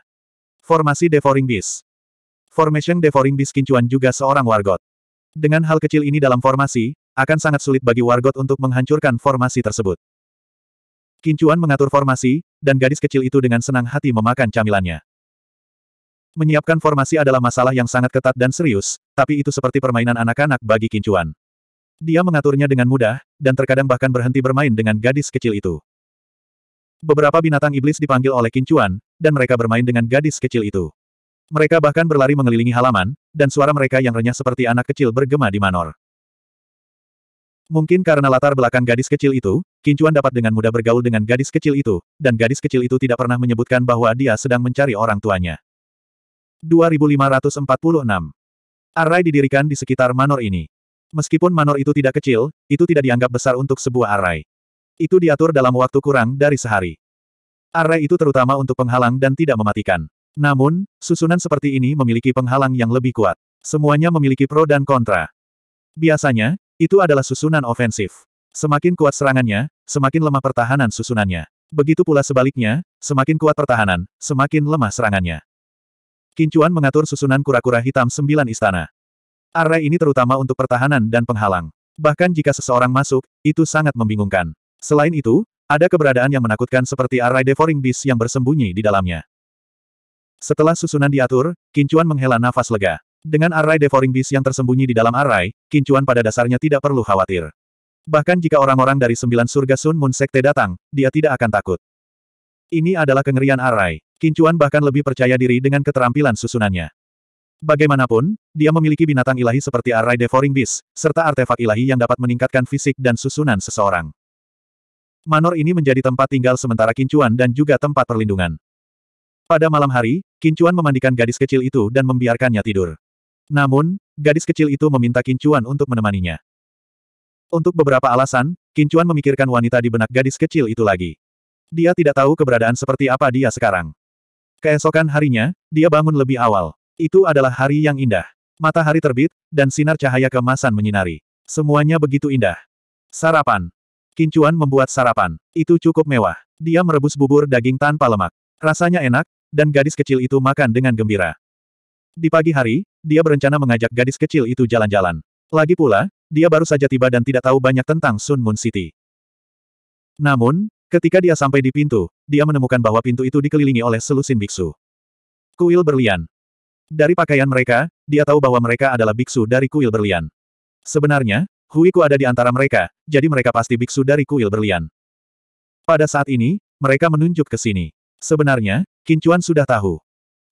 Formasi Devouring Beast Formation Devouring Beast Kincuan juga seorang Wargot. Dengan hal kecil ini dalam formasi, akan sangat sulit bagi Wargot untuk menghancurkan formasi tersebut. Kincuan mengatur formasi, dan gadis kecil itu dengan senang hati memakan camilannya. Menyiapkan formasi adalah masalah yang sangat ketat dan serius, tapi itu seperti permainan anak-anak bagi Kincuan. Dia mengaturnya dengan mudah, dan terkadang bahkan berhenti bermain dengan gadis kecil itu. Beberapa binatang iblis dipanggil oleh Kincuan, dan mereka bermain dengan gadis kecil itu. Mereka bahkan berlari mengelilingi halaman, dan suara mereka yang renyah seperti anak kecil bergema di manor. Mungkin karena latar belakang gadis kecil itu, Kincuan dapat dengan mudah bergaul dengan gadis kecil itu, dan gadis kecil itu tidak pernah menyebutkan bahwa dia sedang mencari orang tuanya. 2546 Arai didirikan di sekitar manor ini. Meskipun manor itu tidak kecil, itu tidak dianggap besar untuk sebuah arai. Itu diatur dalam waktu kurang dari sehari. Arai itu terutama untuk penghalang dan tidak mematikan. Namun, susunan seperti ini memiliki penghalang yang lebih kuat. Semuanya memiliki pro dan kontra. Biasanya, itu adalah susunan ofensif. Semakin kuat serangannya, semakin lemah pertahanan susunannya. Begitu pula sebaliknya, semakin kuat pertahanan, semakin lemah serangannya. Kincuan mengatur susunan kura-kura hitam sembilan istana. Area ini terutama untuk pertahanan dan penghalang. Bahkan jika seseorang masuk, itu sangat membingungkan. Selain itu, ada keberadaan yang menakutkan seperti array devouring beast yang bersembunyi di dalamnya. Setelah susunan diatur, Kincuan menghela nafas lega. Dengan array devouring beast yang tersembunyi di dalam array, Kincuan pada dasarnya tidak perlu khawatir. Bahkan jika orang-orang dari sembilan surga Sun Moon Sekte datang, dia tidak akan takut. Ini adalah kengerian array. Kincuan bahkan lebih percaya diri dengan keterampilan susunannya. Bagaimanapun, dia memiliki binatang ilahi seperti array devouring beast, serta artefak ilahi yang dapat meningkatkan fisik dan susunan seseorang. Manor ini menjadi tempat tinggal sementara Kincuan dan juga tempat perlindungan. Pada malam hari, Kincuan memandikan gadis kecil itu dan membiarkannya tidur. Namun, gadis kecil itu meminta Kincuan untuk menemaninya. Untuk beberapa alasan, Kincuan memikirkan wanita di benak gadis kecil itu lagi. Dia tidak tahu keberadaan seperti apa dia sekarang. Keesokan harinya, dia bangun lebih awal. Itu adalah hari yang indah. Matahari terbit, dan sinar cahaya kemasan menyinari. Semuanya begitu indah. Sarapan. Kincuan membuat sarapan. Itu cukup mewah. Dia merebus bubur daging tanpa lemak. Rasanya enak, dan gadis kecil itu makan dengan gembira. Di pagi hari, dia berencana mengajak gadis kecil itu jalan-jalan. Lagi pula, dia baru saja tiba dan tidak tahu banyak tentang Sun Moon City. Namun, ketika dia sampai di pintu, dia menemukan bahwa pintu itu dikelilingi oleh selusin biksu. Kuil berlian. Dari pakaian mereka, dia tahu bahwa mereka adalah biksu dari kuil berlian. Sebenarnya, Huiku ada di antara mereka, jadi mereka pasti biksu dari kuil berlian. Pada saat ini, mereka menunjuk ke sini. Sebenarnya, Kincuan sudah tahu.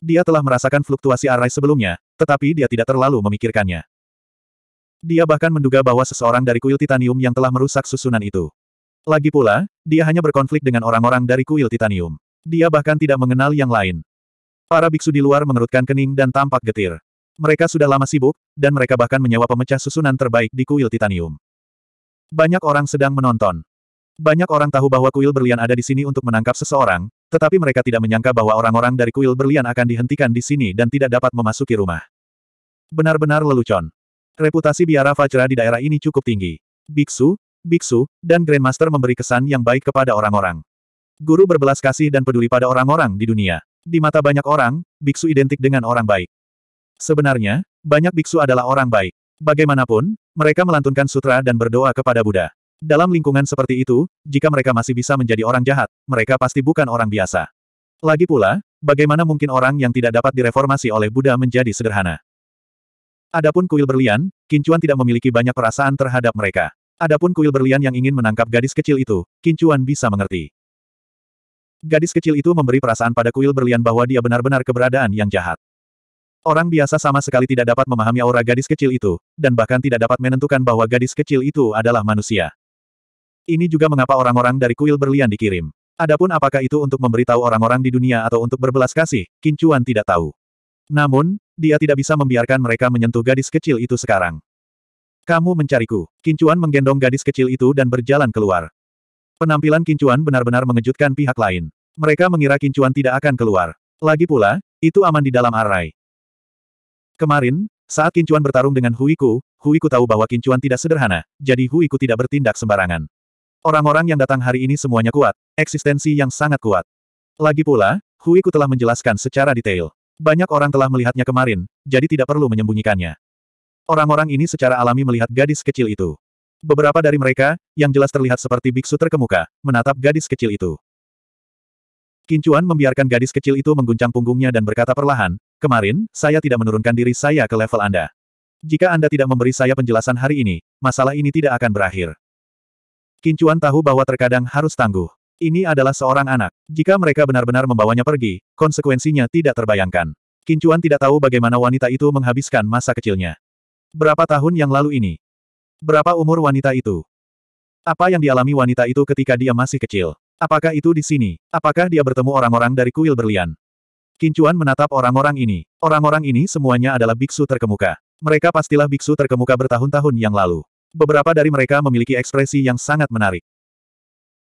Dia telah merasakan fluktuasi arai sebelumnya, tetapi dia tidak terlalu memikirkannya. Dia bahkan menduga bahwa seseorang dari kuil titanium yang telah merusak susunan itu. Lagi pula, dia hanya berkonflik dengan orang-orang dari kuil titanium. Dia bahkan tidak mengenal yang lain. Para biksu di luar mengerutkan kening dan tampak getir. Mereka sudah lama sibuk, dan mereka bahkan menyewa pemecah susunan terbaik di kuil titanium. Banyak orang sedang menonton. Banyak orang tahu bahwa kuil berlian ada di sini untuk menangkap seseorang, tetapi mereka tidak menyangka bahwa orang-orang dari kuil berlian akan dihentikan di sini dan tidak dapat memasuki rumah. Benar-benar lelucon. Reputasi biara Fajra di daerah ini cukup tinggi. Biksu, Biksu, dan Grandmaster memberi kesan yang baik kepada orang-orang. Guru berbelas kasih dan peduli pada orang-orang di dunia. Di mata banyak orang, Biksu identik dengan orang baik. Sebenarnya, banyak Biksu adalah orang baik. Bagaimanapun, mereka melantunkan sutra dan berdoa kepada Buddha. Dalam lingkungan seperti itu, jika mereka masih bisa menjadi orang jahat, mereka pasti bukan orang biasa. Lagi pula, bagaimana mungkin orang yang tidak dapat direformasi oleh Buddha menjadi sederhana? Adapun kuil berlian, Kincuan tidak memiliki banyak perasaan terhadap mereka. Adapun kuil berlian yang ingin menangkap gadis kecil itu, Kincuan bisa mengerti. Gadis kecil itu memberi perasaan pada kuil berlian bahwa dia benar-benar keberadaan yang jahat. Orang biasa sama sekali tidak dapat memahami aura gadis kecil itu, dan bahkan tidak dapat menentukan bahwa gadis kecil itu adalah manusia. Ini juga mengapa orang-orang dari kuil berlian dikirim. Adapun apakah itu untuk memberitahu orang-orang di dunia atau untuk berbelas kasih, Kincuan tidak tahu. Namun, dia tidak bisa membiarkan mereka menyentuh gadis kecil itu sekarang. Kamu mencariku. Kincuan menggendong gadis kecil itu dan berjalan keluar. Penampilan Kincuan benar-benar mengejutkan pihak lain. Mereka mengira Kincuan tidak akan keluar. Lagi pula, itu aman di dalam arai. Kemarin, saat Kincuan bertarung dengan Huiku, Huiku tahu bahwa Kincuan tidak sederhana, jadi Huiku tidak bertindak sembarangan. Orang-orang yang datang hari ini semuanya kuat, eksistensi yang sangat kuat. Lagi pula, Huiku telah menjelaskan secara detail. Banyak orang telah melihatnya kemarin, jadi tidak perlu menyembunyikannya. Orang-orang ini secara alami melihat gadis kecil itu. Beberapa dari mereka, yang jelas terlihat seperti biksu terkemuka, menatap gadis kecil itu. Kincuan membiarkan gadis kecil itu mengguncang punggungnya dan berkata perlahan, kemarin, saya tidak menurunkan diri saya ke level Anda. Jika Anda tidak memberi saya penjelasan hari ini, masalah ini tidak akan berakhir. Kincuan tahu bahwa terkadang harus tangguh. Ini adalah seorang anak. Jika mereka benar-benar membawanya pergi, konsekuensinya tidak terbayangkan. Kincuan tidak tahu bagaimana wanita itu menghabiskan masa kecilnya. Berapa tahun yang lalu ini? Berapa umur wanita itu? Apa yang dialami wanita itu ketika dia masih kecil? Apakah itu di sini? Apakah dia bertemu orang-orang dari kuil berlian? Kincuan menatap orang-orang ini. Orang-orang ini semuanya adalah biksu terkemuka. Mereka pastilah biksu terkemuka bertahun-tahun yang lalu. Beberapa dari mereka memiliki ekspresi yang sangat menarik.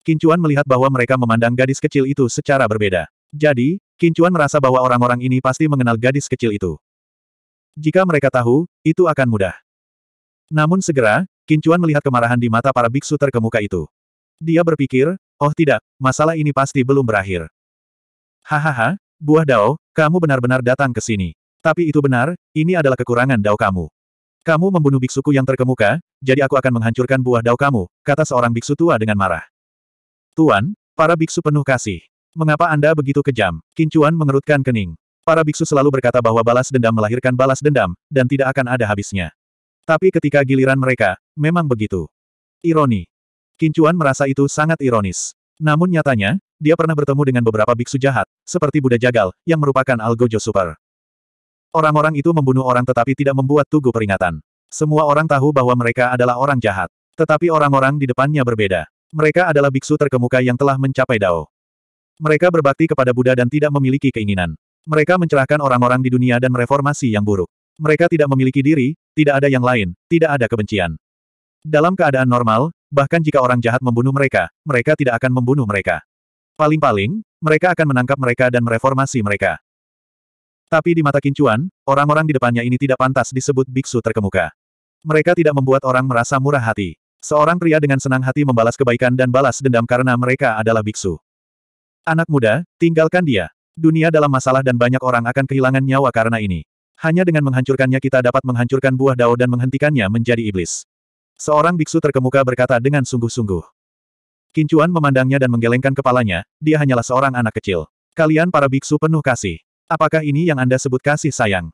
Kincuan melihat bahwa mereka memandang gadis kecil itu secara berbeda. Jadi, Kincuan merasa bahwa orang-orang ini pasti mengenal gadis kecil itu. Jika mereka tahu, itu akan mudah. Namun segera, Kincuan melihat kemarahan di mata para biksu terkemuka itu. Dia berpikir, oh tidak, masalah ini pasti belum berakhir. Hahaha, buah Dao, kamu benar-benar datang ke sini. Tapi itu benar, ini adalah kekurangan Dao kamu. Kamu membunuh biksuku yang terkemuka, jadi aku akan menghancurkan buah dao kamu, kata seorang biksu tua dengan marah. Tuan, para biksu penuh kasih. Mengapa Anda begitu kejam? Kincuan mengerutkan kening. Para biksu selalu berkata bahwa balas dendam melahirkan balas dendam, dan tidak akan ada habisnya. Tapi ketika giliran mereka, memang begitu. Ironi. Kincuan merasa itu sangat ironis. Namun nyatanya, dia pernah bertemu dengan beberapa biksu jahat, seperti Buddha Jagal, yang merupakan Algojo Super. Orang-orang itu membunuh orang tetapi tidak membuat tugu peringatan. Semua orang tahu bahwa mereka adalah orang jahat. Tetapi orang-orang di depannya berbeda. Mereka adalah biksu terkemuka yang telah mencapai Dao. Mereka berbakti kepada Buddha dan tidak memiliki keinginan. Mereka mencerahkan orang-orang di dunia dan mereformasi yang buruk. Mereka tidak memiliki diri, tidak ada yang lain, tidak ada kebencian. Dalam keadaan normal, bahkan jika orang jahat membunuh mereka, mereka tidak akan membunuh mereka. Paling-paling, mereka akan menangkap mereka dan mereformasi mereka. Tapi di mata Kincuan, orang-orang di depannya ini tidak pantas disebut biksu terkemuka. Mereka tidak membuat orang merasa murah hati. Seorang pria dengan senang hati membalas kebaikan dan balas dendam karena mereka adalah biksu. Anak muda, tinggalkan dia. Dunia dalam masalah dan banyak orang akan kehilangan nyawa karena ini. Hanya dengan menghancurkannya kita dapat menghancurkan buah dao dan menghentikannya menjadi iblis. Seorang biksu terkemuka berkata dengan sungguh-sungguh. Kincuan memandangnya dan menggelengkan kepalanya, dia hanyalah seorang anak kecil. Kalian para biksu penuh kasih. Apakah ini yang Anda sebut kasih sayang?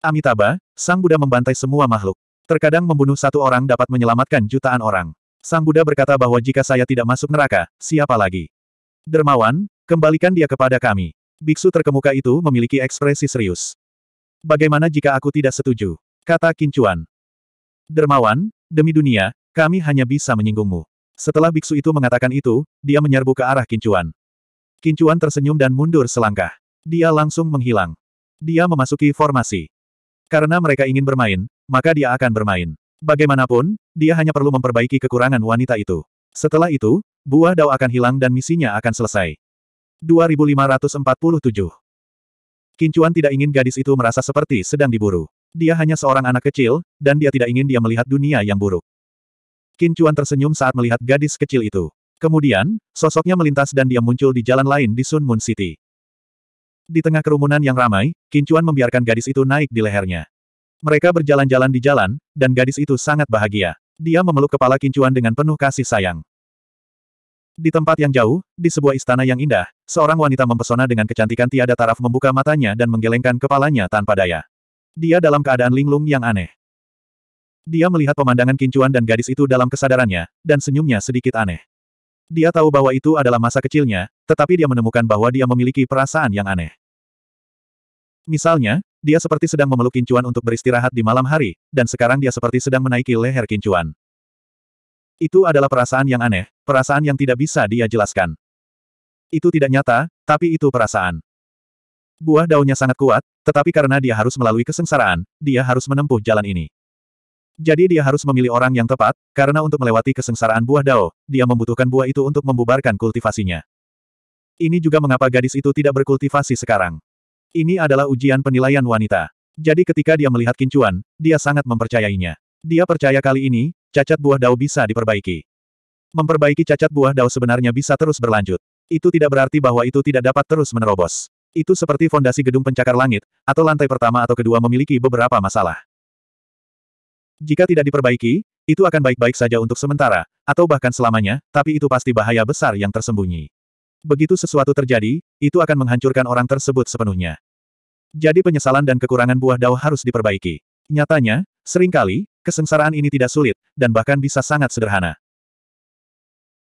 Amitabha, Sang Buddha membantai semua makhluk. Terkadang membunuh satu orang dapat menyelamatkan jutaan orang. Sang Buddha berkata bahwa jika saya tidak masuk neraka, siapa lagi? Dermawan, kembalikan dia kepada kami. Biksu terkemuka itu memiliki ekspresi serius. Bagaimana jika aku tidak setuju? Kata Kincuan. Dermawan, demi dunia, kami hanya bisa menyinggungmu. Setelah biksu itu mengatakan itu, dia menyerbu ke arah Kincuan. Kincuan tersenyum dan mundur selangkah. Dia langsung menghilang. Dia memasuki formasi. Karena mereka ingin bermain, maka dia akan bermain. Bagaimanapun, dia hanya perlu memperbaiki kekurangan wanita itu. Setelah itu, buah dao akan hilang dan misinya akan selesai. 2547 Kincuan tidak ingin gadis itu merasa seperti sedang diburu. Dia hanya seorang anak kecil, dan dia tidak ingin dia melihat dunia yang buruk. Kincuan tersenyum saat melihat gadis kecil itu. Kemudian, sosoknya melintas dan dia muncul di jalan lain di Sun Moon City. Di tengah kerumunan yang ramai, Kincuan membiarkan gadis itu naik di lehernya. Mereka berjalan-jalan di jalan, dan gadis itu sangat bahagia. Dia memeluk kepala Kincuan dengan penuh kasih sayang. Di tempat yang jauh, di sebuah istana yang indah, seorang wanita mempesona dengan kecantikan tiada taraf membuka matanya dan menggelengkan kepalanya tanpa daya. Dia dalam keadaan linglung yang aneh. Dia melihat pemandangan kincuan dan gadis itu dalam kesadarannya, dan senyumnya sedikit aneh. Dia tahu bahwa itu adalah masa kecilnya, tetapi dia menemukan bahwa dia memiliki perasaan yang aneh. Misalnya, dia seperti sedang memeluk kincuan untuk beristirahat di malam hari, dan sekarang dia seperti sedang menaiki leher kincuan. Itu adalah perasaan yang aneh, perasaan yang tidak bisa dia jelaskan. Itu tidak nyata, tapi itu perasaan. Buah daunnya sangat kuat, tetapi karena dia harus melalui kesengsaraan, dia harus menempuh jalan ini. Jadi dia harus memilih orang yang tepat, karena untuk melewati kesengsaraan buah dao, dia membutuhkan buah itu untuk membubarkan kultivasinya. Ini juga mengapa gadis itu tidak berkultivasi sekarang. Ini adalah ujian penilaian wanita. Jadi ketika dia melihat kincuan, dia sangat mempercayainya. Dia percaya kali ini, cacat buah dao bisa diperbaiki. Memperbaiki cacat buah dao sebenarnya bisa terus berlanjut. Itu tidak berarti bahwa itu tidak dapat terus menerobos. Itu seperti fondasi gedung pencakar langit, atau lantai pertama atau kedua memiliki beberapa masalah. Jika tidak diperbaiki, itu akan baik-baik saja untuk sementara, atau bahkan selamanya, tapi itu pasti bahaya besar yang tersembunyi. Begitu sesuatu terjadi, itu akan menghancurkan orang tersebut sepenuhnya. Jadi penyesalan dan kekurangan buah dao harus diperbaiki. Nyatanya, seringkali, kesengsaraan ini tidak sulit, dan bahkan bisa sangat sederhana.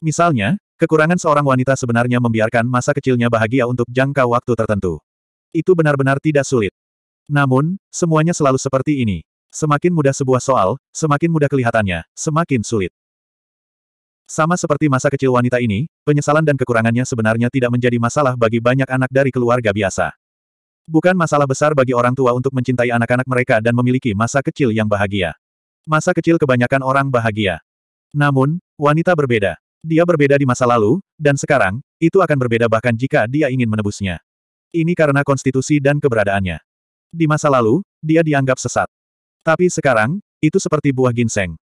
Misalnya, kekurangan seorang wanita sebenarnya membiarkan masa kecilnya bahagia untuk jangka waktu tertentu. Itu benar-benar tidak sulit. Namun, semuanya selalu seperti ini. Semakin mudah sebuah soal, semakin mudah kelihatannya, semakin sulit. Sama seperti masa kecil wanita ini, penyesalan dan kekurangannya sebenarnya tidak menjadi masalah bagi banyak anak dari keluarga biasa. Bukan masalah besar bagi orang tua untuk mencintai anak-anak mereka dan memiliki masa kecil yang bahagia. Masa kecil kebanyakan orang bahagia. Namun, wanita berbeda. Dia berbeda di masa lalu, dan sekarang, itu akan berbeda bahkan jika dia ingin menebusnya. Ini karena konstitusi dan keberadaannya. Di masa lalu, dia dianggap sesat. Tapi sekarang, itu seperti buah ginseng.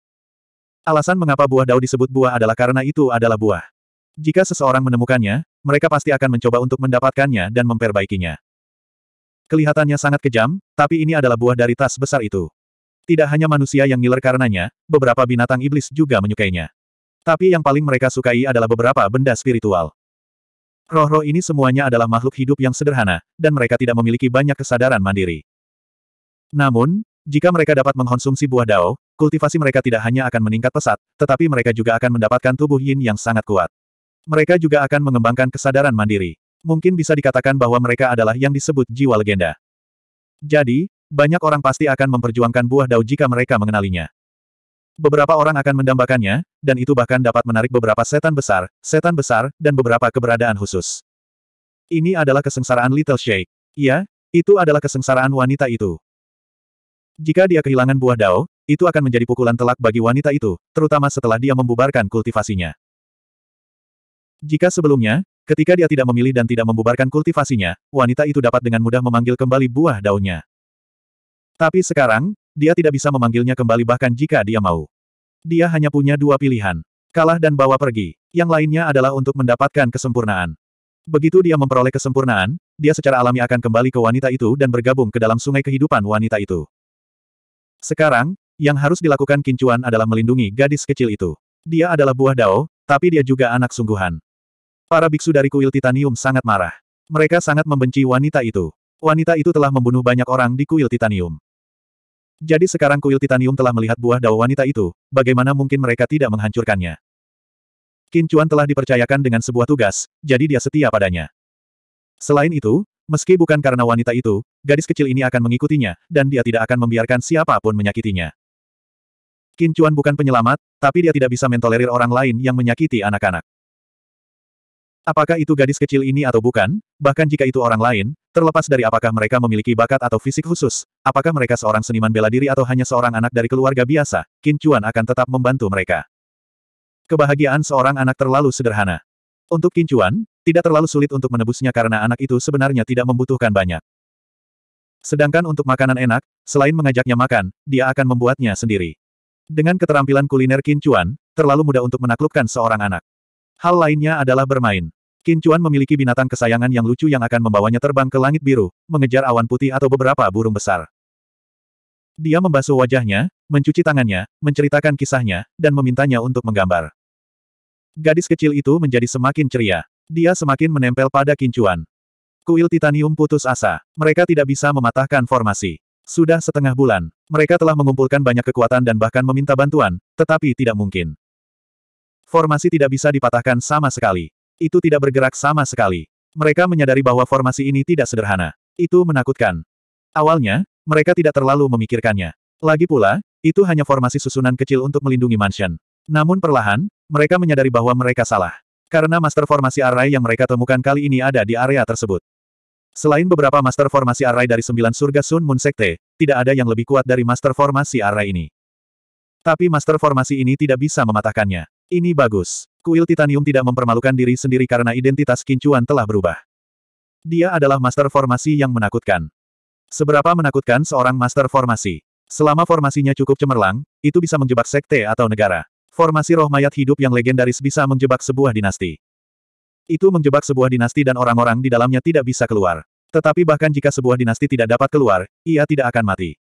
Alasan mengapa buah dao disebut buah adalah karena itu adalah buah. Jika seseorang menemukannya, mereka pasti akan mencoba untuk mendapatkannya dan memperbaikinya. Kelihatannya sangat kejam, tapi ini adalah buah dari tas besar itu. Tidak hanya manusia yang ngiler karenanya, beberapa binatang iblis juga menyukainya. Tapi yang paling mereka sukai adalah beberapa benda spiritual. Roh-roh ini semuanya adalah makhluk hidup yang sederhana, dan mereka tidak memiliki banyak kesadaran mandiri. Namun, jika mereka dapat mengkonsumsi buah dao, kultivasi mereka tidak hanya akan meningkat pesat, tetapi mereka juga akan mendapatkan tubuh yin yang sangat kuat. Mereka juga akan mengembangkan kesadaran mandiri. Mungkin bisa dikatakan bahwa mereka adalah yang disebut jiwa legenda. Jadi, banyak orang pasti akan memperjuangkan buah dao jika mereka mengenalinya. Beberapa orang akan mendambakannya, dan itu bahkan dapat menarik beberapa setan besar, setan besar, dan beberapa keberadaan khusus. Ini adalah kesengsaraan Little Shake. Iya, itu adalah kesengsaraan wanita itu. Jika dia kehilangan buah dao, itu akan menjadi pukulan telak bagi wanita itu, terutama setelah dia membubarkan kultivasinya. Jika sebelumnya, ketika dia tidak memilih dan tidak membubarkan kultivasinya, wanita itu dapat dengan mudah memanggil kembali buah daunnya. Tapi sekarang, dia tidak bisa memanggilnya kembali bahkan jika dia mau. Dia hanya punya dua pilihan. Kalah dan bawa pergi. Yang lainnya adalah untuk mendapatkan kesempurnaan. Begitu dia memperoleh kesempurnaan, dia secara alami akan kembali ke wanita itu dan bergabung ke dalam sungai kehidupan wanita itu. Sekarang, yang harus dilakukan Kincuan adalah melindungi gadis kecil itu. Dia adalah buah dao, tapi dia juga anak sungguhan. Para biksu dari kuil titanium sangat marah. Mereka sangat membenci wanita itu. Wanita itu telah membunuh banyak orang di kuil titanium. Jadi sekarang kuil titanium telah melihat buah dao wanita itu, bagaimana mungkin mereka tidak menghancurkannya? Kincuan telah dipercayakan dengan sebuah tugas, jadi dia setia padanya. Selain itu, Meski bukan karena wanita itu, gadis kecil ini akan mengikutinya, dan dia tidak akan membiarkan siapapun menyakitinya. Qin bukan penyelamat, tapi dia tidak bisa mentolerir orang lain yang menyakiti anak-anak. Apakah itu gadis kecil ini atau bukan, bahkan jika itu orang lain, terlepas dari apakah mereka memiliki bakat atau fisik khusus, apakah mereka seorang seniman bela diri atau hanya seorang anak dari keluarga biasa, Qin akan tetap membantu mereka. Kebahagiaan seorang anak terlalu sederhana. Untuk Qin tidak terlalu sulit untuk menebusnya karena anak itu sebenarnya tidak membutuhkan banyak. Sedangkan untuk makanan enak, selain mengajaknya makan, dia akan membuatnya sendiri. Dengan keterampilan kuliner Kincuan, terlalu mudah untuk menaklukkan seorang anak. Hal lainnya adalah bermain. Kincuan memiliki binatang kesayangan yang lucu yang akan membawanya terbang ke langit biru, mengejar awan putih atau beberapa burung besar. Dia membasuh wajahnya, mencuci tangannya, menceritakan kisahnya, dan memintanya untuk menggambar. Gadis kecil itu menjadi semakin ceria. Dia semakin menempel pada kincuan. Kuil titanium putus asa. Mereka tidak bisa mematahkan formasi. Sudah setengah bulan, mereka telah mengumpulkan banyak kekuatan dan bahkan meminta bantuan, tetapi tidak mungkin. Formasi tidak bisa dipatahkan sama sekali. Itu tidak bergerak sama sekali. Mereka menyadari bahwa formasi ini tidak sederhana. Itu menakutkan. Awalnya, mereka tidak terlalu memikirkannya. Lagi pula, itu hanya formasi susunan kecil untuk melindungi mansion. Namun perlahan, mereka menyadari bahwa mereka salah. Karena master formasi array yang mereka temukan kali ini ada di area tersebut. Selain beberapa master formasi array dari sembilan surga Sun Moon Sekte, tidak ada yang lebih kuat dari master formasi array ini. Tapi master formasi ini tidak bisa mematahkannya. Ini bagus. Kuil titanium tidak mempermalukan diri sendiri karena identitas kincuan telah berubah. Dia adalah master formasi yang menakutkan. Seberapa menakutkan seorang master formasi? Selama formasinya cukup cemerlang, itu bisa menjebak sekte atau negara. Formasi roh mayat hidup yang legendaris bisa menjebak sebuah dinasti. Itu menjebak sebuah dinasti dan orang-orang di dalamnya tidak bisa keluar. Tetapi bahkan jika sebuah dinasti tidak dapat keluar, ia tidak akan mati.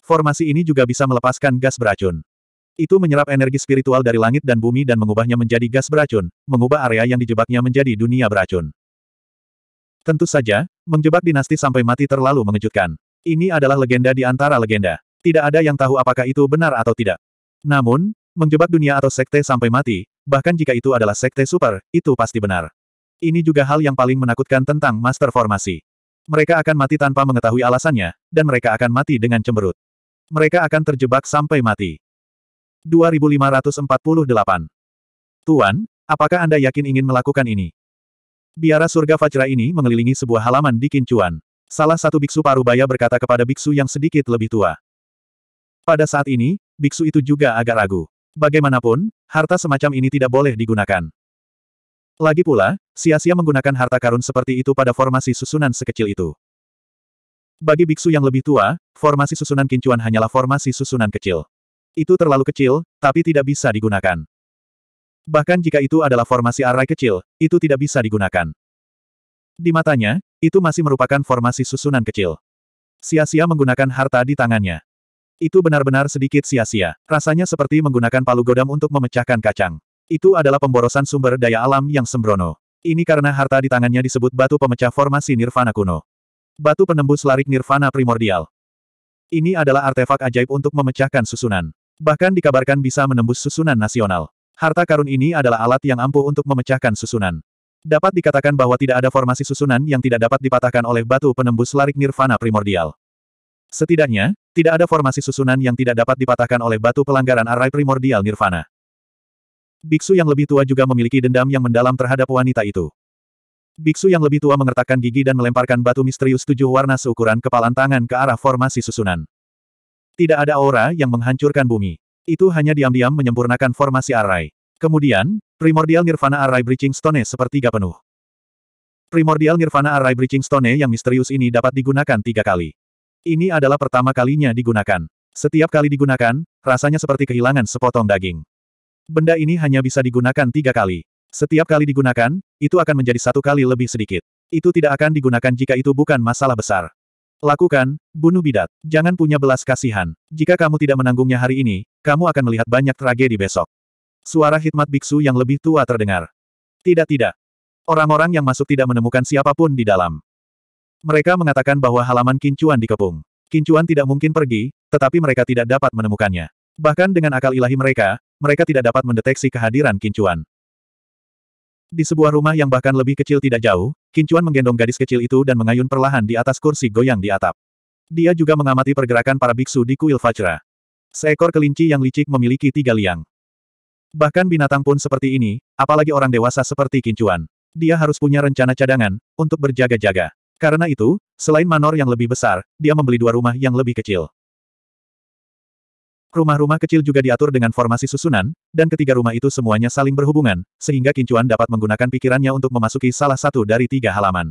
Formasi ini juga bisa melepaskan gas beracun. Itu menyerap energi spiritual dari langit dan bumi dan mengubahnya menjadi gas beracun, mengubah area yang dijebaknya menjadi dunia beracun. Tentu saja, menjebak dinasti sampai mati terlalu mengejutkan. Ini adalah legenda di antara legenda. Tidak ada yang tahu apakah itu benar atau tidak. Namun, Menjebak dunia atau sekte sampai mati, bahkan jika itu adalah sekte super, itu pasti benar. Ini juga hal yang paling menakutkan tentang master formasi. Mereka akan mati tanpa mengetahui alasannya, dan mereka akan mati dengan cemberut. Mereka akan terjebak sampai mati. 2548 Tuan, apakah Anda yakin ingin melakukan ini? Biara surga Fajra ini mengelilingi sebuah halaman di Kincuan. Salah satu biksu parubaya berkata kepada biksu yang sedikit lebih tua. Pada saat ini, biksu itu juga agak ragu. Bagaimanapun, harta semacam ini tidak boleh digunakan. Lagi pula, sia-sia menggunakan harta karun seperti itu pada formasi susunan sekecil itu. Bagi biksu yang lebih tua, formasi susunan kincuan hanyalah formasi susunan kecil. Itu terlalu kecil, tapi tidak bisa digunakan. Bahkan jika itu adalah formasi arai kecil, itu tidak bisa digunakan. Di matanya, itu masih merupakan formasi susunan kecil. Sia-sia menggunakan harta di tangannya. Itu benar-benar sedikit sia-sia. Rasanya seperti menggunakan palu godam untuk memecahkan kacang. Itu adalah pemborosan sumber daya alam yang sembrono. Ini karena harta di tangannya disebut batu pemecah formasi nirvana kuno. Batu penembus larik nirvana primordial. Ini adalah artefak ajaib untuk memecahkan susunan. Bahkan dikabarkan bisa menembus susunan nasional. Harta karun ini adalah alat yang ampuh untuk memecahkan susunan. Dapat dikatakan bahwa tidak ada formasi susunan yang tidak dapat dipatahkan oleh batu penembus larik nirvana primordial. Setidaknya, tidak ada formasi susunan yang tidak dapat dipatahkan oleh batu pelanggaran arai primordial nirvana. Biksu yang lebih tua juga memiliki dendam yang mendalam terhadap wanita itu. Biksu yang lebih tua mengertakkan gigi dan melemparkan batu misterius tujuh warna seukuran kepalan tangan ke arah formasi susunan. Tidak ada aura yang menghancurkan bumi. Itu hanya diam-diam menyempurnakan formasi arai. Kemudian, primordial nirvana arai breaching stone sepertiga penuh. Primordial nirvana arai breaching stone yang misterius ini dapat digunakan tiga kali. Ini adalah pertama kalinya digunakan. Setiap kali digunakan, rasanya seperti kehilangan sepotong daging. Benda ini hanya bisa digunakan tiga kali. Setiap kali digunakan, itu akan menjadi satu kali lebih sedikit. Itu tidak akan digunakan jika itu bukan masalah besar. Lakukan, bunuh bidat. Jangan punya belas kasihan. Jika kamu tidak menanggungnya hari ini, kamu akan melihat banyak tragedi besok. Suara hikmat biksu yang lebih tua terdengar. Tidak tidak. Orang-orang yang masuk tidak menemukan siapapun di dalam. Mereka mengatakan bahwa halaman Kincuan dikepung. Kincuan tidak mungkin pergi, tetapi mereka tidak dapat menemukannya. Bahkan dengan akal ilahi mereka, mereka tidak dapat mendeteksi kehadiran Kincuan. Di sebuah rumah yang bahkan lebih kecil tidak jauh, Kincuan menggendong gadis kecil itu dan mengayun perlahan di atas kursi goyang di atap. Dia juga mengamati pergerakan para biksu di kuil Fajra. Seekor kelinci yang licik memiliki tiga liang. Bahkan binatang pun seperti ini, apalagi orang dewasa seperti Kincuan. Dia harus punya rencana cadangan, untuk berjaga-jaga. Karena itu, selain manor yang lebih besar, dia membeli dua rumah yang lebih kecil. Rumah-rumah kecil juga diatur dengan formasi susunan, dan ketiga rumah itu semuanya saling berhubungan, sehingga Kincuan dapat menggunakan pikirannya untuk memasuki salah satu dari tiga halaman.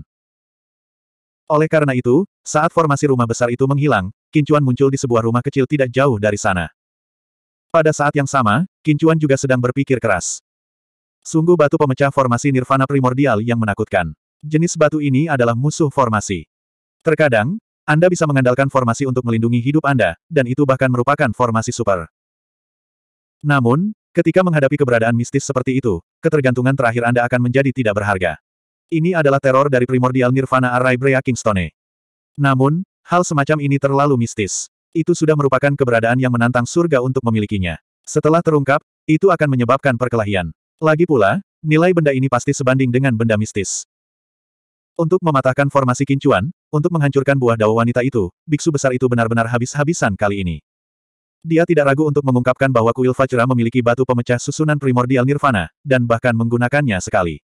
Oleh karena itu, saat formasi rumah besar itu menghilang, Kincuan muncul di sebuah rumah kecil tidak jauh dari sana. Pada saat yang sama, Kincuan juga sedang berpikir keras. Sungguh batu pemecah formasi nirvana primordial yang menakutkan. Jenis batu ini adalah musuh formasi. Terkadang, Anda bisa mengandalkan formasi untuk melindungi hidup Anda, dan itu bahkan merupakan formasi super. Namun, ketika menghadapi keberadaan mistis seperti itu, ketergantungan terakhir Anda akan menjadi tidak berharga. Ini adalah teror dari primordial Nirvana Array Brea Kingstone. Namun, hal semacam ini terlalu mistis. Itu sudah merupakan keberadaan yang menantang surga untuk memilikinya. Setelah terungkap, itu akan menyebabkan perkelahian. Lagi pula, nilai benda ini pasti sebanding dengan benda mistis. Untuk mematahkan formasi kincuan, untuk menghancurkan buah dao wanita itu, biksu besar itu benar-benar habis-habisan kali ini. Dia tidak ragu untuk mengungkapkan bahwa kuil Fajra memiliki batu pemecah susunan primordial nirvana, dan bahkan menggunakannya sekali.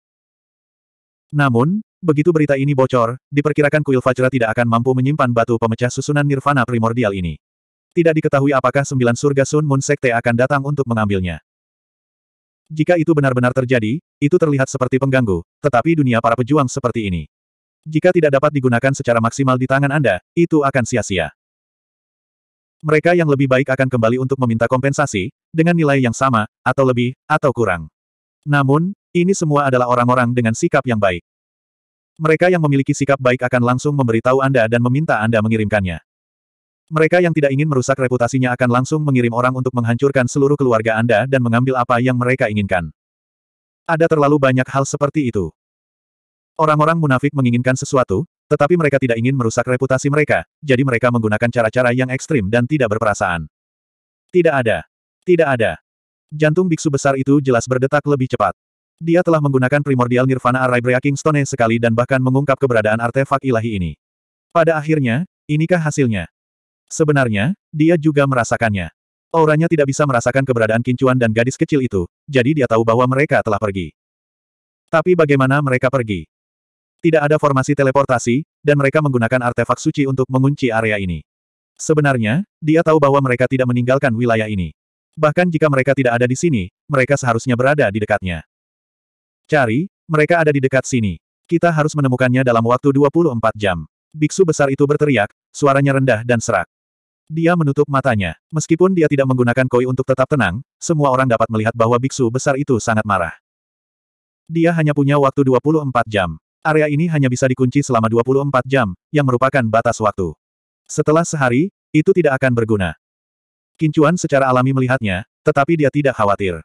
Namun, begitu berita ini bocor, diperkirakan kuil Fajra tidak akan mampu menyimpan batu pemecah susunan nirvana primordial ini. Tidak diketahui apakah sembilan surga Sun Moon Sekte akan datang untuk mengambilnya. Jika itu benar-benar terjadi, itu terlihat seperti pengganggu, tetapi dunia para pejuang seperti ini. Jika tidak dapat digunakan secara maksimal di tangan Anda, itu akan sia-sia. Mereka yang lebih baik akan kembali untuk meminta kompensasi, dengan nilai yang sama, atau lebih, atau kurang. Namun, ini semua adalah orang-orang dengan sikap yang baik. Mereka yang memiliki sikap baik akan langsung memberitahu Anda dan meminta Anda mengirimkannya. Mereka yang tidak ingin merusak reputasinya akan langsung mengirim orang untuk menghancurkan seluruh keluarga Anda dan mengambil apa yang mereka inginkan. Ada terlalu banyak hal seperti itu. Orang-orang munafik menginginkan sesuatu, tetapi mereka tidak ingin merusak reputasi mereka, jadi mereka menggunakan cara-cara yang ekstrim dan tidak berperasaan. Tidak ada. Tidak ada. Jantung biksu besar itu jelas berdetak lebih cepat. Dia telah menggunakan primordial nirvana arai breaking stone sekali dan bahkan mengungkap keberadaan artefak ilahi ini. Pada akhirnya, inikah hasilnya? Sebenarnya, dia juga merasakannya. Auranya tidak bisa merasakan keberadaan kincuan dan gadis kecil itu, jadi dia tahu bahwa mereka telah pergi. Tapi bagaimana mereka pergi? Tidak ada formasi teleportasi, dan mereka menggunakan artefak suci untuk mengunci area ini. Sebenarnya, dia tahu bahwa mereka tidak meninggalkan wilayah ini. Bahkan jika mereka tidak ada di sini, mereka seharusnya berada di dekatnya. Cari, mereka ada di dekat sini. Kita harus menemukannya dalam waktu 24 jam. Biksu besar itu berteriak, suaranya rendah dan serak. Dia menutup matanya. Meskipun dia tidak menggunakan koi untuk tetap tenang, semua orang dapat melihat bahwa biksu besar itu sangat marah. Dia hanya punya waktu 24 jam. Area ini hanya bisa dikunci selama 24 jam, yang merupakan batas waktu. Setelah sehari, itu tidak akan berguna. Kincuan secara alami melihatnya, tetapi dia tidak khawatir.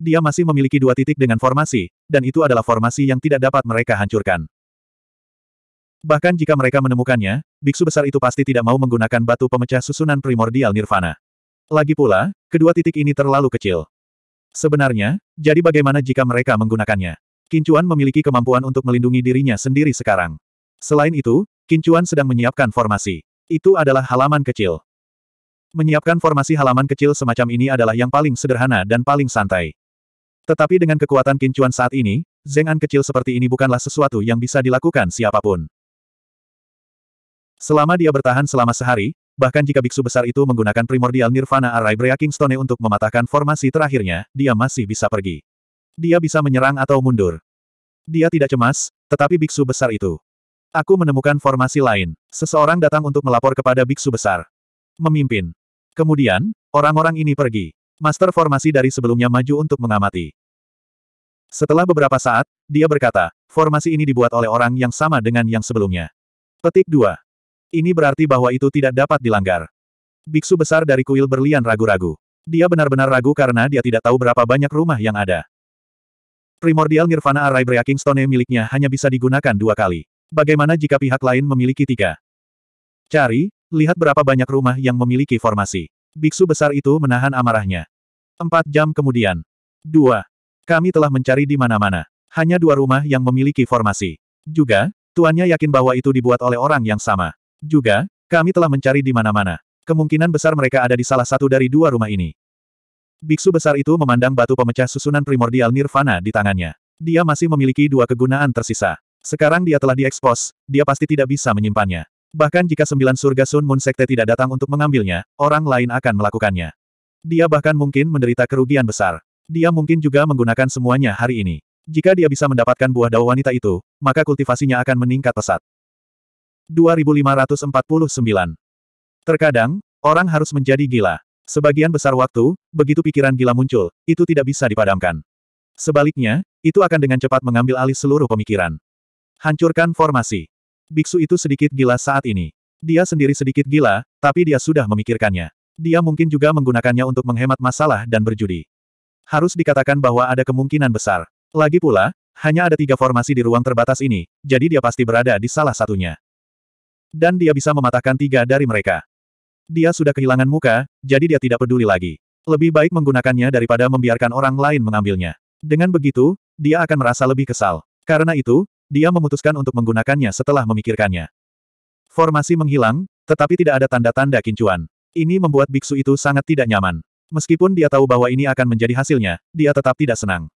Dia masih memiliki dua titik dengan formasi, dan itu adalah formasi yang tidak dapat mereka hancurkan. Bahkan jika mereka menemukannya, biksu besar itu pasti tidak mau menggunakan batu pemecah susunan primordial nirvana. Lagi pula, kedua titik ini terlalu kecil. Sebenarnya, jadi bagaimana jika mereka menggunakannya? Kincuan memiliki kemampuan untuk melindungi dirinya sendiri sekarang. Selain itu, Kincuan sedang menyiapkan formasi. Itu adalah halaman kecil. Menyiapkan formasi halaman kecil semacam ini adalah yang paling sederhana dan paling santai. Tetapi dengan kekuatan Kincuan saat ini, Zeng'an kecil seperti ini bukanlah sesuatu yang bisa dilakukan siapapun. Selama dia bertahan selama sehari, bahkan jika biksu besar itu menggunakan primordial Nirvana Array Breaking Stone untuk mematahkan formasi terakhirnya, dia masih bisa pergi. Dia bisa menyerang atau mundur. Dia tidak cemas, tetapi biksu besar itu. Aku menemukan formasi lain. Seseorang datang untuk melapor kepada biksu besar. Memimpin. Kemudian, orang-orang ini pergi. Master formasi dari sebelumnya maju untuk mengamati. Setelah beberapa saat, dia berkata, formasi ini dibuat oleh orang yang sama dengan yang sebelumnya. Petik 2. Ini berarti bahwa itu tidak dapat dilanggar. Biksu besar dari kuil berlian ragu-ragu. Dia benar-benar ragu karena dia tidak tahu berapa banyak rumah yang ada. Primordial Nirvana Array Breaking Stone e miliknya hanya bisa digunakan dua kali. Bagaimana jika pihak lain memiliki tiga? Cari, lihat berapa banyak rumah yang memiliki formasi. Biksu besar itu menahan amarahnya. Empat jam kemudian. Dua. Kami telah mencari di mana-mana. Hanya dua rumah yang memiliki formasi. Juga, tuannya yakin bahwa itu dibuat oleh orang yang sama. Juga, kami telah mencari di mana-mana. Kemungkinan besar mereka ada di salah satu dari dua rumah ini. Biksu besar itu memandang batu pemecah susunan primordial nirvana di tangannya. Dia masih memiliki dua kegunaan tersisa. Sekarang dia telah diekspos, dia pasti tidak bisa menyimpannya. Bahkan jika sembilan surga Sun Moon Sekte tidak datang untuk mengambilnya, orang lain akan melakukannya. Dia bahkan mungkin menderita kerugian besar. Dia mungkin juga menggunakan semuanya hari ini. Jika dia bisa mendapatkan buah dao wanita itu, maka kultivasinya akan meningkat pesat. 2549 Terkadang, orang harus menjadi gila. Sebagian besar waktu, begitu pikiran gila muncul, itu tidak bisa dipadamkan. Sebaliknya, itu akan dengan cepat mengambil alih seluruh pemikiran. Hancurkan formasi. Biksu itu sedikit gila saat ini. Dia sendiri sedikit gila, tapi dia sudah memikirkannya. Dia mungkin juga menggunakannya untuk menghemat masalah dan berjudi. Harus dikatakan bahwa ada kemungkinan besar. Lagi pula, hanya ada tiga formasi di ruang terbatas ini, jadi dia pasti berada di salah satunya. Dan dia bisa mematahkan tiga dari mereka. Dia sudah kehilangan muka, jadi dia tidak peduli lagi. Lebih baik menggunakannya daripada membiarkan orang lain mengambilnya. Dengan begitu, dia akan merasa lebih kesal. Karena itu, dia memutuskan untuk menggunakannya setelah memikirkannya. Formasi menghilang, tetapi tidak ada tanda-tanda kincuan. Ini membuat biksu itu sangat tidak nyaman. Meskipun dia tahu bahwa ini akan menjadi hasilnya, dia tetap tidak senang.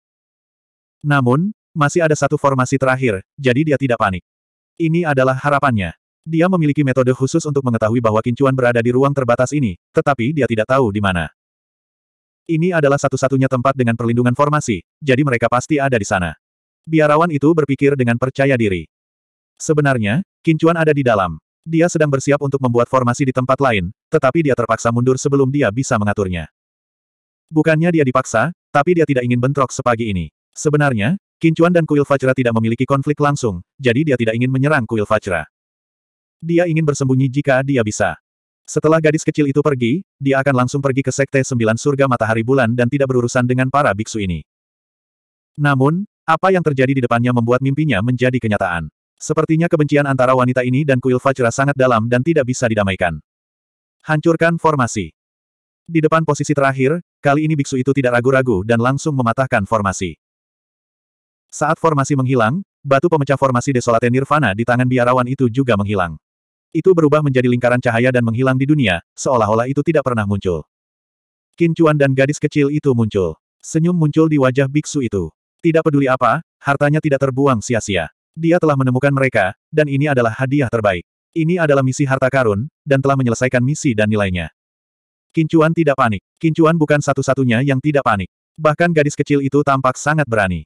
Namun, masih ada satu formasi terakhir, jadi dia tidak panik. Ini adalah harapannya. Dia memiliki metode khusus untuk mengetahui bahwa kincuan berada di ruang terbatas ini, tetapi dia tidak tahu di mana. Ini adalah satu-satunya tempat dengan perlindungan formasi, jadi mereka pasti ada di sana. Biarawan itu berpikir dengan percaya diri. Sebenarnya, kincuan ada di dalam. Dia sedang bersiap untuk membuat formasi di tempat lain, tetapi dia terpaksa mundur sebelum dia bisa mengaturnya. Bukannya dia dipaksa, tapi dia tidak ingin bentrok sepagi ini. Sebenarnya, Kincuan dan Kuil Fajra tidak memiliki konflik langsung, jadi dia tidak ingin menyerang Kuil Fajra. Dia ingin bersembunyi jika dia bisa. Setelah gadis kecil itu pergi, dia akan langsung pergi ke Sekte Sembilan Surga Matahari Bulan dan tidak berurusan dengan para biksu ini. Namun, apa yang terjadi di depannya membuat mimpinya menjadi kenyataan. Sepertinya kebencian antara wanita ini dan kuil Fajra sangat dalam dan tidak bisa didamaikan. Hancurkan formasi. Di depan posisi terakhir, kali ini biksu itu tidak ragu-ragu dan langsung mematahkan formasi. Saat formasi menghilang, batu pemecah formasi desolate nirvana di tangan biarawan itu juga menghilang. Itu berubah menjadi lingkaran cahaya dan menghilang di dunia, seolah-olah itu tidak pernah muncul. Kincuan dan gadis kecil itu muncul. Senyum muncul di wajah biksu itu. Tidak peduli apa, hartanya tidak terbuang sia-sia. Dia telah menemukan mereka, dan ini adalah hadiah terbaik. Ini adalah misi harta karun, dan telah menyelesaikan misi dan nilainya. Kincuan tidak panik. Kincuan bukan satu-satunya yang tidak panik. Bahkan gadis kecil itu tampak sangat berani.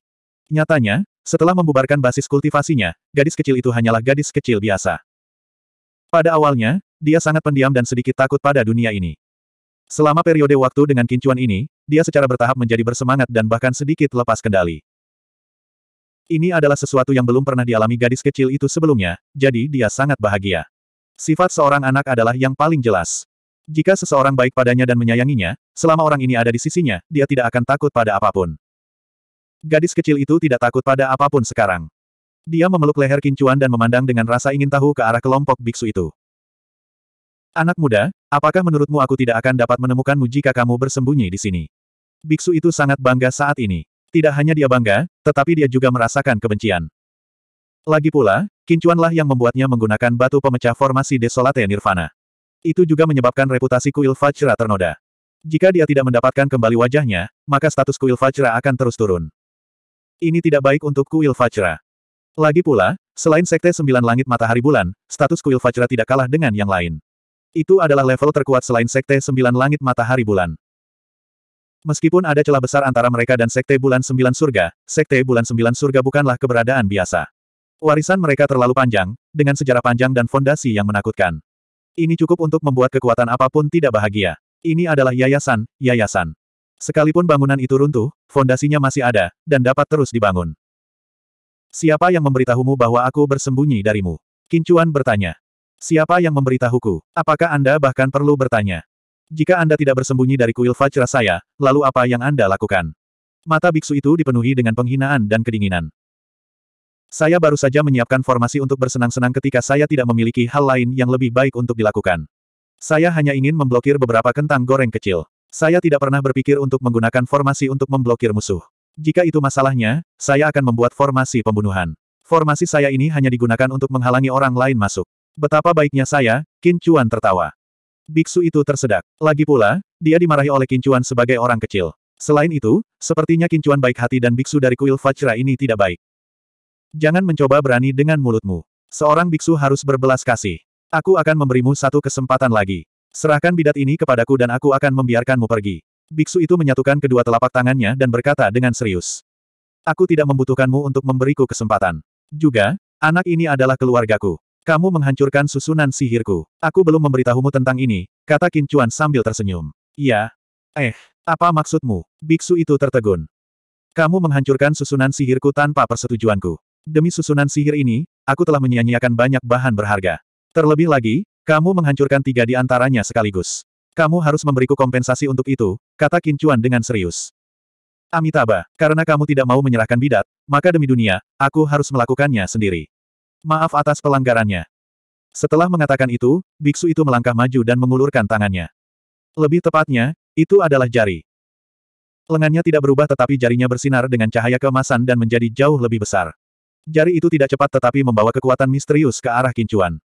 Nyatanya, setelah membubarkan basis kultivasinya, gadis kecil itu hanyalah gadis kecil biasa. Pada awalnya, dia sangat pendiam dan sedikit takut pada dunia ini. Selama periode waktu dengan kincuan ini, dia secara bertahap menjadi bersemangat dan bahkan sedikit lepas kendali. Ini adalah sesuatu yang belum pernah dialami gadis kecil itu sebelumnya, jadi dia sangat bahagia. Sifat seorang anak adalah yang paling jelas. Jika seseorang baik padanya dan menyayanginya, selama orang ini ada di sisinya, dia tidak akan takut pada apapun. Gadis kecil itu tidak takut pada apapun sekarang. Dia memeluk leher Kincuan dan memandang dengan rasa ingin tahu ke arah kelompok biksu itu. Anak muda, apakah menurutmu aku tidak akan dapat menemukanmu jika kamu bersembunyi di sini? Biksu itu sangat bangga saat ini. Tidak hanya dia bangga, tetapi dia juga merasakan kebencian. Lagi pula, Kincuanlah yang membuatnya menggunakan batu pemecah formasi Desolate Nirvana. Itu juga menyebabkan reputasi kuil Vajra ternoda. Jika dia tidak mendapatkan kembali wajahnya, maka status kuil Vajra akan terus turun. Ini tidak baik untuk kuil Vajra. Lagi pula, selain Sekte Sembilan Langit Matahari Bulan, status kuil Fajra tidak kalah dengan yang lain. Itu adalah level terkuat selain Sekte Sembilan Langit Matahari Bulan. Meskipun ada celah besar antara mereka dan Sekte Bulan Sembilan Surga, Sekte Bulan Sembilan Surga bukanlah keberadaan biasa. Warisan mereka terlalu panjang, dengan sejarah panjang dan fondasi yang menakutkan. Ini cukup untuk membuat kekuatan apapun tidak bahagia. Ini adalah yayasan, yayasan. Sekalipun bangunan itu runtuh, fondasinya masih ada, dan dapat terus dibangun. Siapa yang memberitahumu bahwa aku bersembunyi darimu? Kincuan bertanya. Siapa yang memberitahuku? Apakah Anda bahkan perlu bertanya? Jika Anda tidak bersembunyi dari kuil Fajra saya, lalu apa yang Anda lakukan? Mata biksu itu dipenuhi dengan penghinaan dan kedinginan. Saya baru saja menyiapkan formasi untuk bersenang-senang ketika saya tidak memiliki hal lain yang lebih baik untuk dilakukan. Saya hanya ingin memblokir beberapa kentang goreng kecil. Saya tidak pernah berpikir untuk menggunakan formasi untuk memblokir musuh. Jika itu masalahnya, saya akan membuat formasi pembunuhan. Formasi saya ini hanya digunakan untuk menghalangi orang lain masuk. Betapa baiknya saya, Qin Chuan tertawa. Biksu itu tersedak. Lagi pula, dia dimarahi oleh Qin Chuan sebagai orang kecil. Selain itu, sepertinya Qin Chuan baik hati dan biksu dari kuil Fajra ini tidak baik. Jangan mencoba berani dengan mulutmu. Seorang biksu harus berbelas kasih. Aku akan memberimu satu kesempatan lagi. Serahkan bidat ini kepadaku dan aku akan membiarkanmu pergi. Biksu itu menyatukan kedua telapak tangannya dan berkata dengan serius. Aku tidak membutuhkanmu untuk memberiku kesempatan. Juga, anak ini adalah keluargaku. Kamu menghancurkan susunan sihirku. Aku belum memberitahumu tentang ini, kata Kincuan sambil tersenyum. Iya. Eh, apa maksudmu? Biksu itu tertegun. Kamu menghancurkan susunan sihirku tanpa persetujuanku. Demi susunan sihir ini, aku telah menyia-nyiakan banyak bahan berharga. Terlebih lagi, kamu menghancurkan tiga di antaranya sekaligus. Kamu harus memberiku kompensasi untuk itu, kata Kincuan dengan serius. Amitabha, karena kamu tidak mau menyerahkan bidat, maka demi dunia, aku harus melakukannya sendiri. Maaf atas pelanggarannya. Setelah mengatakan itu, biksu itu melangkah maju dan mengulurkan tangannya. Lebih tepatnya, itu adalah jari. Lengannya tidak berubah tetapi jarinya bersinar dengan cahaya keemasan dan menjadi jauh lebih besar. Jari itu tidak cepat tetapi membawa kekuatan misterius ke arah Kincuan.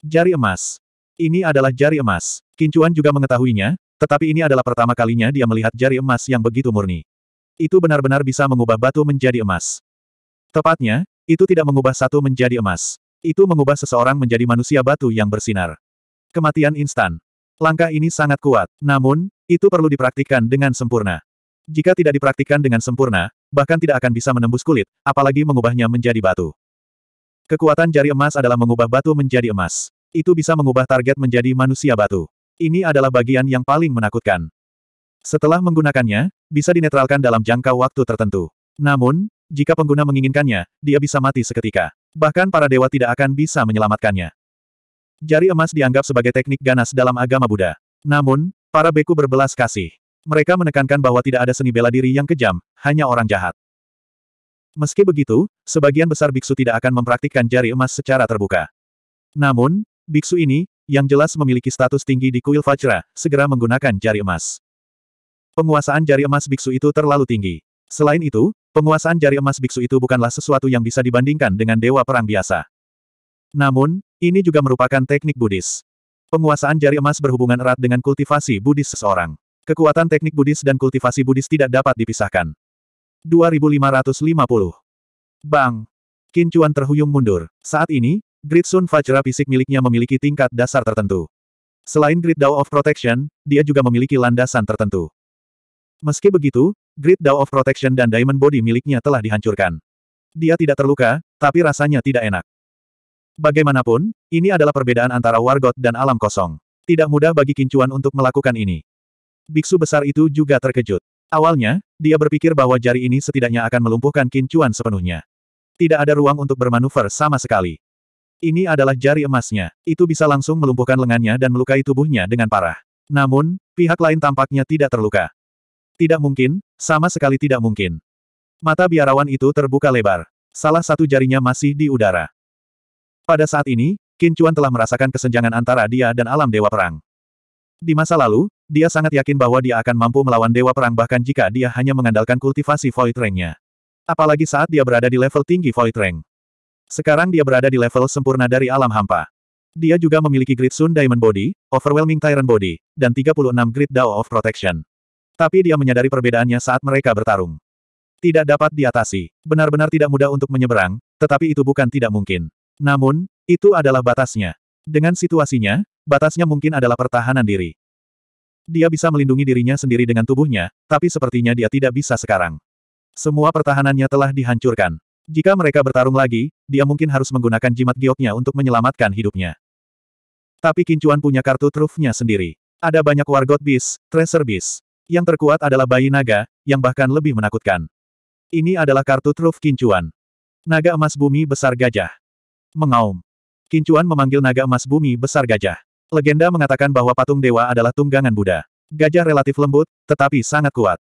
Jari emas. Ini adalah jari emas. Kincuan juga mengetahuinya, tetapi ini adalah pertama kalinya dia melihat jari emas yang begitu murni. Itu benar-benar bisa mengubah batu menjadi emas. Tepatnya, itu tidak mengubah satu menjadi emas. Itu mengubah seseorang menjadi manusia batu yang bersinar. Kematian instan. Langkah ini sangat kuat, namun, itu perlu dipraktikkan dengan sempurna. Jika tidak dipraktikkan dengan sempurna, bahkan tidak akan bisa menembus kulit, apalagi mengubahnya menjadi batu. Kekuatan jari emas adalah mengubah batu menjadi emas. Itu bisa mengubah target menjadi manusia batu. Ini adalah bagian yang paling menakutkan. Setelah menggunakannya, bisa dinetralkan dalam jangka waktu tertentu. Namun, jika pengguna menginginkannya, dia bisa mati seketika. Bahkan para dewa tidak akan bisa menyelamatkannya. Jari emas dianggap sebagai teknik ganas dalam agama Buddha. Namun, para beku berbelas kasih. Mereka menekankan bahwa tidak ada seni bela diri yang kejam, hanya orang jahat. Meski begitu, sebagian besar biksu tidak akan mempraktikkan jari emas secara terbuka. Namun, Biksu ini, yang jelas memiliki status tinggi di kuil Fajra, segera menggunakan jari emas. Penguasaan jari emas biksu itu terlalu tinggi. Selain itu, penguasaan jari emas biksu itu bukanlah sesuatu yang bisa dibandingkan dengan dewa perang biasa. Namun, ini juga merupakan teknik Buddhis. Penguasaan jari emas berhubungan erat dengan kultivasi Buddhis seseorang. Kekuatan teknik Buddhis dan kultivasi Buddhis tidak dapat dipisahkan. 2550. Bang! Kincuan terhuyung mundur. Saat ini, Grid Sun Fajra fisik miliknya memiliki tingkat dasar tertentu. Selain Grid Dao of Protection, dia juga memiliki landasan tertentu. Meski begitu, Grid Dao of Protection dan Diamond Body miliknya telah dihancurkan. Dia tidak terluka, tapi rasanya tidak enak. Bagaimanapun, ini adalah perbedaan antara Wargot dan alam kosong. Tidak mudah bagi Kincuan untuk melakukan ini. Biksu besar itu juga terkejut. Awalnya, dia berpikir bahwa jari ini setidaknya akan melumpuhkan Kincuan sepenuhnya. Tidak ada ruang untuk bermanuver sama sekali. Ini adalah jari emasnya. Itu bisa langsung melumpuhkan lengannya dan melukai tubuhnya dengan parah. Namun, pihak lain tampaknya tidak terluka. Tidak mungkin, sama sekali tidak mungkin. Mata biarawan itu terbuka lebar. Salah satu jarinya masih di udara. Pada saat ini, Kincuan telah merasakan kesenjangan antara dia dan alam Dewa Perang. Di masa lalu, dia sangat yakin bahwa dia akan mampu melawan Dewa Perang bahkan jika dia hanya mengandalkan kultivasi Void Rank-nya. Apalagi saat dia berada di level tinggi Void Rank. Sekarang dia berada di level sempurna dari alam hampa. Dia juga memiliki Great Sun Diamond Body, Overwhelming Tyrant Body, dan 36 Great Dao of Protection. Tapi dia menyadari perbedaannya saat mereka bertarung. Tidak dapat diatasi. Benar-benar tidak mudah untuk menyeberang, tetapi itu bukan tidak mungkin. Namun, itu adalah batasnya. Dengan situasinya, batasnya mungkin adalah pertahanan diri. Dia bisa melindungi dirinya sendiri dengan tubuhnya, tapi sepertinya dia tidak bisa sekarang. Semua pertahanannya telah dihancurkan. Jika mereka bertarung lagi, dia mungkin harus menggunakan jimat gioknya untuk menyelamatkan hidupnya. Tapi Kincuan punya kartu trufnya sendiri. Ada banyak wargot bis, treasure bis. Yang terkuat adalah bayi naga, yang bahkan lebih menakutkan. Ini adalah kartu truf Kincuan. Naga emas bumi besar gajah. Mengaum. Kincuan memanggil naga emas bumi besar gajah. Legenda mengatakan bahwa patung dewa adalah tunggangan Buddha. Gajah relatif lembut, tetapi sangat kuat.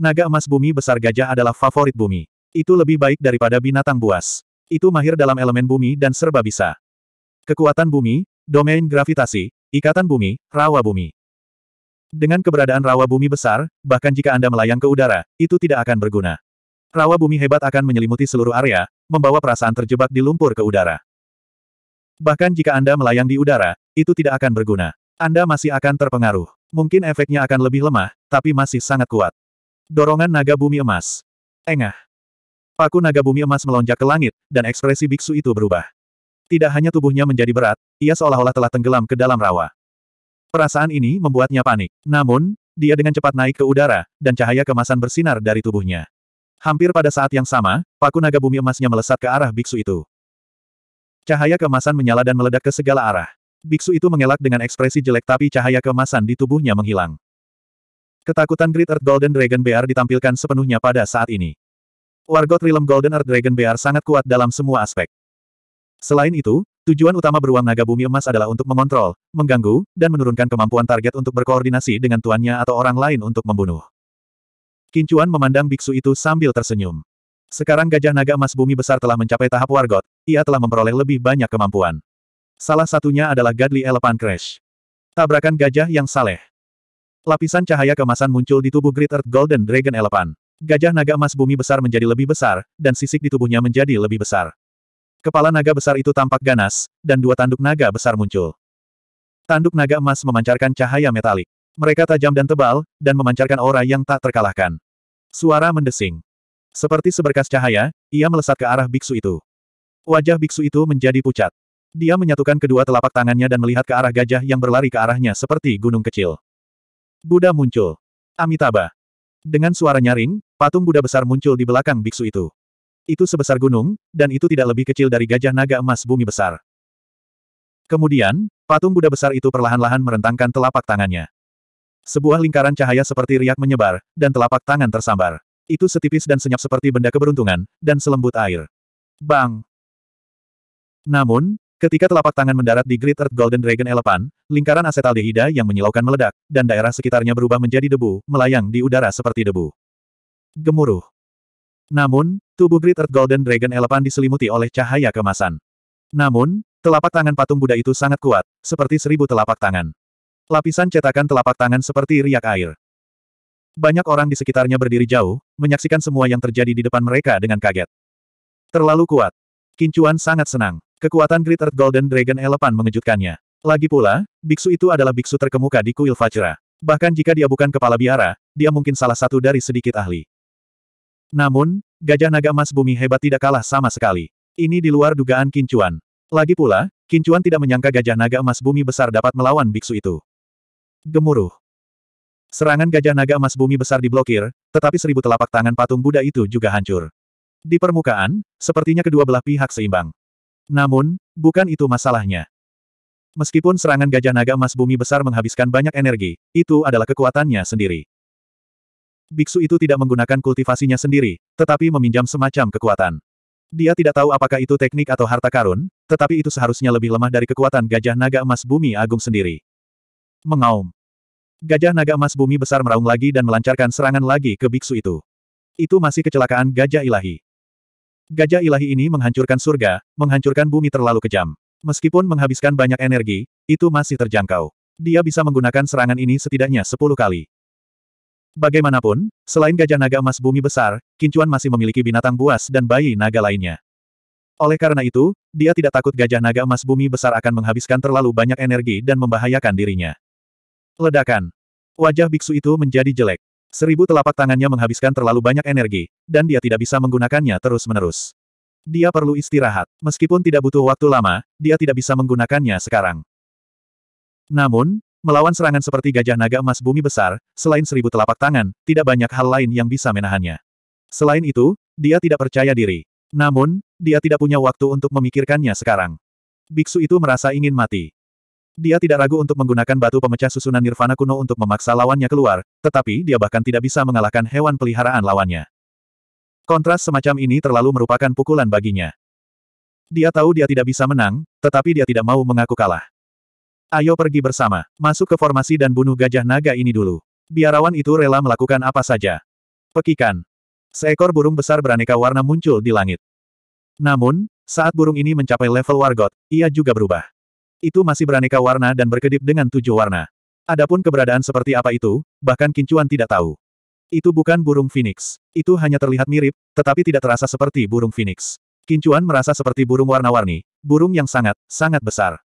Naga emas bumi besar gajah adalah favorit bumi. Itu lebih baik daripada binatang buas. Itu mahir dalam elemen bumi dan serba bisa. Kekuatan bumi, domain gravitasi, ikatan bumi, rawa bumi. Dengan keberadaan rawa bumi besar, bahkan jika Anda melayang ke udara, itu tidak akan berguna. Rawa bumi hebat akan menyelimuti seluruh area, membawa perasaan terjebak di lumpur ke udara. Bahkan jika Anda melayang di udara, itu tidak akan berguna. Anda masih akan terpengaruh. Mungkin efeknya akan lebih lemah, tapi masih sangat kuat. Dorongan naga bumi emas. Engah. Paku naga bumi emas melonjak ke langit, dan ekspresi biksu itu berubah. Tidak hanya tubuhnya menjadi berat, ia seolah-olah telah tenggelam ke dalam rawa. Perasaan ini membuatnya panik. Namun, dia dengan cepat naik ke udara, dan cahaya kemasan bersinar dari tubuhnya. Hampir pada saat yang sama, paku naga bumi emasnya melesat ke arah biksu itu. Cahaya kemasan menyala dan meledak ke segala arah. Biksu itu mengelak dengan ekspresi jelek tapi cahaya kemasan di tubuhnya menghilang. Ketakutan Great Earth Golden Dragon Bear ditampilkan sepenuhnya pada saat ini. Wargot Realm Golden Earth Dragon Bear sangat kuat dalam semua aspek. Selain itu, tujuan utama beruang naga bumi emas adalah untuk mengontrol, mengganggu, dan menurunkan kemampuan target untuk berkoordinasi dengan tuannya atau orang lain untuk membunuh. Kincuan memandang biksu itu sambil tersenyum. Sekarang gajah naga emas bumi besar telah mencapai tahap wargot, ia telah memperoleh lebih banyak kemampuan. Salah satunya adalah Godly Elephant Crash. Tabrakan gajah yang saleh. Lapisan cahaya kemasan muncul di tubuh Great Earth Golden Dragon Elephant. Gajah naga emas bumi besar menjadi lebih besar, dan sisik di tubuhnya menjadi lebih besar. Kepala naga besar itu tampak ganas, dan dua tanduk naga besar muncul. Tanduk naga emas memancarkan cahaya metalik. Mereka tajam dan tebal, dan memancarkan aura yang tak terkalahkan. Suara mendesing. Seperti seberkas cahaya, ia melesat ke arah biksu itu. Wajah biksu itu menjadi pucat. Dia menyatukan kedua telapak tangannya dan melihat ke arah gajah yang berlari ke arahnya seperti gunung kecil. Buddha muncul. Amitabha. Dengan suara nyaring, patung Buddha besar muncul di belakang biksu itu. Itu sebesar gunung, dan itu tidak lebih kecil dari gajah naga emas bumi besar. Kemudian, patung Buddha besar itu perlahan-lahan merentangkan telapak tangannya. Sebuah lingkaran cahaya seperti riak menyebar, dan telapak tangan tersambar. Itu setipis dan senyap seperti benda keberuntungan, dan selembut air. Bang! Namun, Ketika telapak tangan mendarat di Great Earth Golden Dragon Elephant, lingkaran asetaldehida yang menyilaukan meledak, dan daerah sekitarnya berubah menjadi debu, melayang di udara seperti debu. Gemuruh. Namun, tubuh Great Earth Golden Dragon Elephant diselimuti oleh cahaya kemasan. Namun, telapak tangan patung Buddha itu sangat kuat, seperti seribu telapak tangan. Lapisan cetakan telapak tangan seperti riak air. Banyak orang di sekitarnya berdiri jauh, menyaksikan semua yang terjadi di depan mereka dengan kaget. Terlalu kuat. Kincuan sangat senang. Kekuatan Great Earth Golden Dragon Elephant mengejutkannya. Lagi pula, biksu itu adalah biksu terkemuka di kuil Fajra. Bahkan jika dia bukan kepala biara, dia mungkin salah satu dari sedikit ahli. Namun, gajah naga emas bumi hebat tidak kalah sama sekali. Ini di luar dugaan Kincuan. Lagi pula, Kincuan tidak menyangka gajah naga emas bumi besar dapat melawan biksu itu. Gemuruh. Serangan gajah naga emas bumi besar diblokir, tetapi seribu telapak tangan patung Buddha itu juga hancur. Di permukaan, sepertinya kedua belah pihak seimbang. Namun, bukan itu masalahnya. Meskipun serangan gajah naga emas bumi besar menghabiskan banyak energi, itu adalah kekuatannya sendiri. Biksu itu tidak menggunakan kultivasinya sendiri, tetapi meminjam semacam kekuatan. Dia tidak tahu apakah itu teknik atau harta karun, tetapi itu seharusnya lebih lemah dari kekuatan gajah naga emas bumi agung sendiri. Mengaum. Gajah naga emas bumi besar meraung lagi dan melancarkan serangan lagi ke biksu itu. Itu masih kecelakaan gajah ilahi. Gajah ilahi ini menghancurkan surga, menghancurkan bumi terlalu kejam. Meskipun menghabiskan banyak energi, itu masih terjangkau. Dia bisa menggunakan serangan ini setidaknya sepuluh kali. Bagaimanapun, selain gajah naga emas bumi besar, Kincuan masih memiliki binatang buas dan bayi naga lainnya. Oleh karena itu, dia tidak takut gajah naga emas bumi besar akan menghabiskan terlalu banyak energi dan membahayakan dirinya. Ledakan. Wajah biksu itu menjadi jelek. Seribu telapak tangannya menghabiskan terlalu banyak energi, dan dia tidak bisa menggunakannya terus-menerus. Dia perlu istirahat. Meskipun tidak butuh waktu lama, dia tidak bisa menggunakannya sekarang. Namun, melawan serangan seperti gajah naga emas bumi besar, selain seribu telapak tangan, tidak banyak hal lain yang bisa menahannya. Selain itu, dia tidak percaya diri. Namun, dia tidak punya waktu untuk memikirkannya sekarang. Biksu itu merasa ingin mati. Dia tidak ragu untuk menggunakan batu pemecah susunan nirvana kuno untuk memaksa lawannya keluar, tetapi dia bahkan tidak bisa mengalahkan hewan peliharaan lawannya. Kontras semacam ini terlalu merupakan pukulan baginya. Dia tahu dia tidak bisa menang, tetapi dia tidak mau mengaku kalah. Ayo pergi bersama, masuk ke formasi dan bunuh gajah naga ini dulu. Biarawan itu rela melakukan apa saja. Pekikan. Seekor burung besar beraneka warna muncul di langit. Namun, saat burung ini mencapai level Wargot, ia juga berubah. Itu masih beraneka warna dan berkedip dengan tujuh warna. Adapun keberadaan seperti apa itu, bahkan Kincuan tidak tahu. Itu bukan burung phoenix. Itu hanya terlihat mirip, tetapi tidak terasa seperti burung phoenix. Kincuan merasa seperti burung warna-warni, burung yang sangat, sangat besar.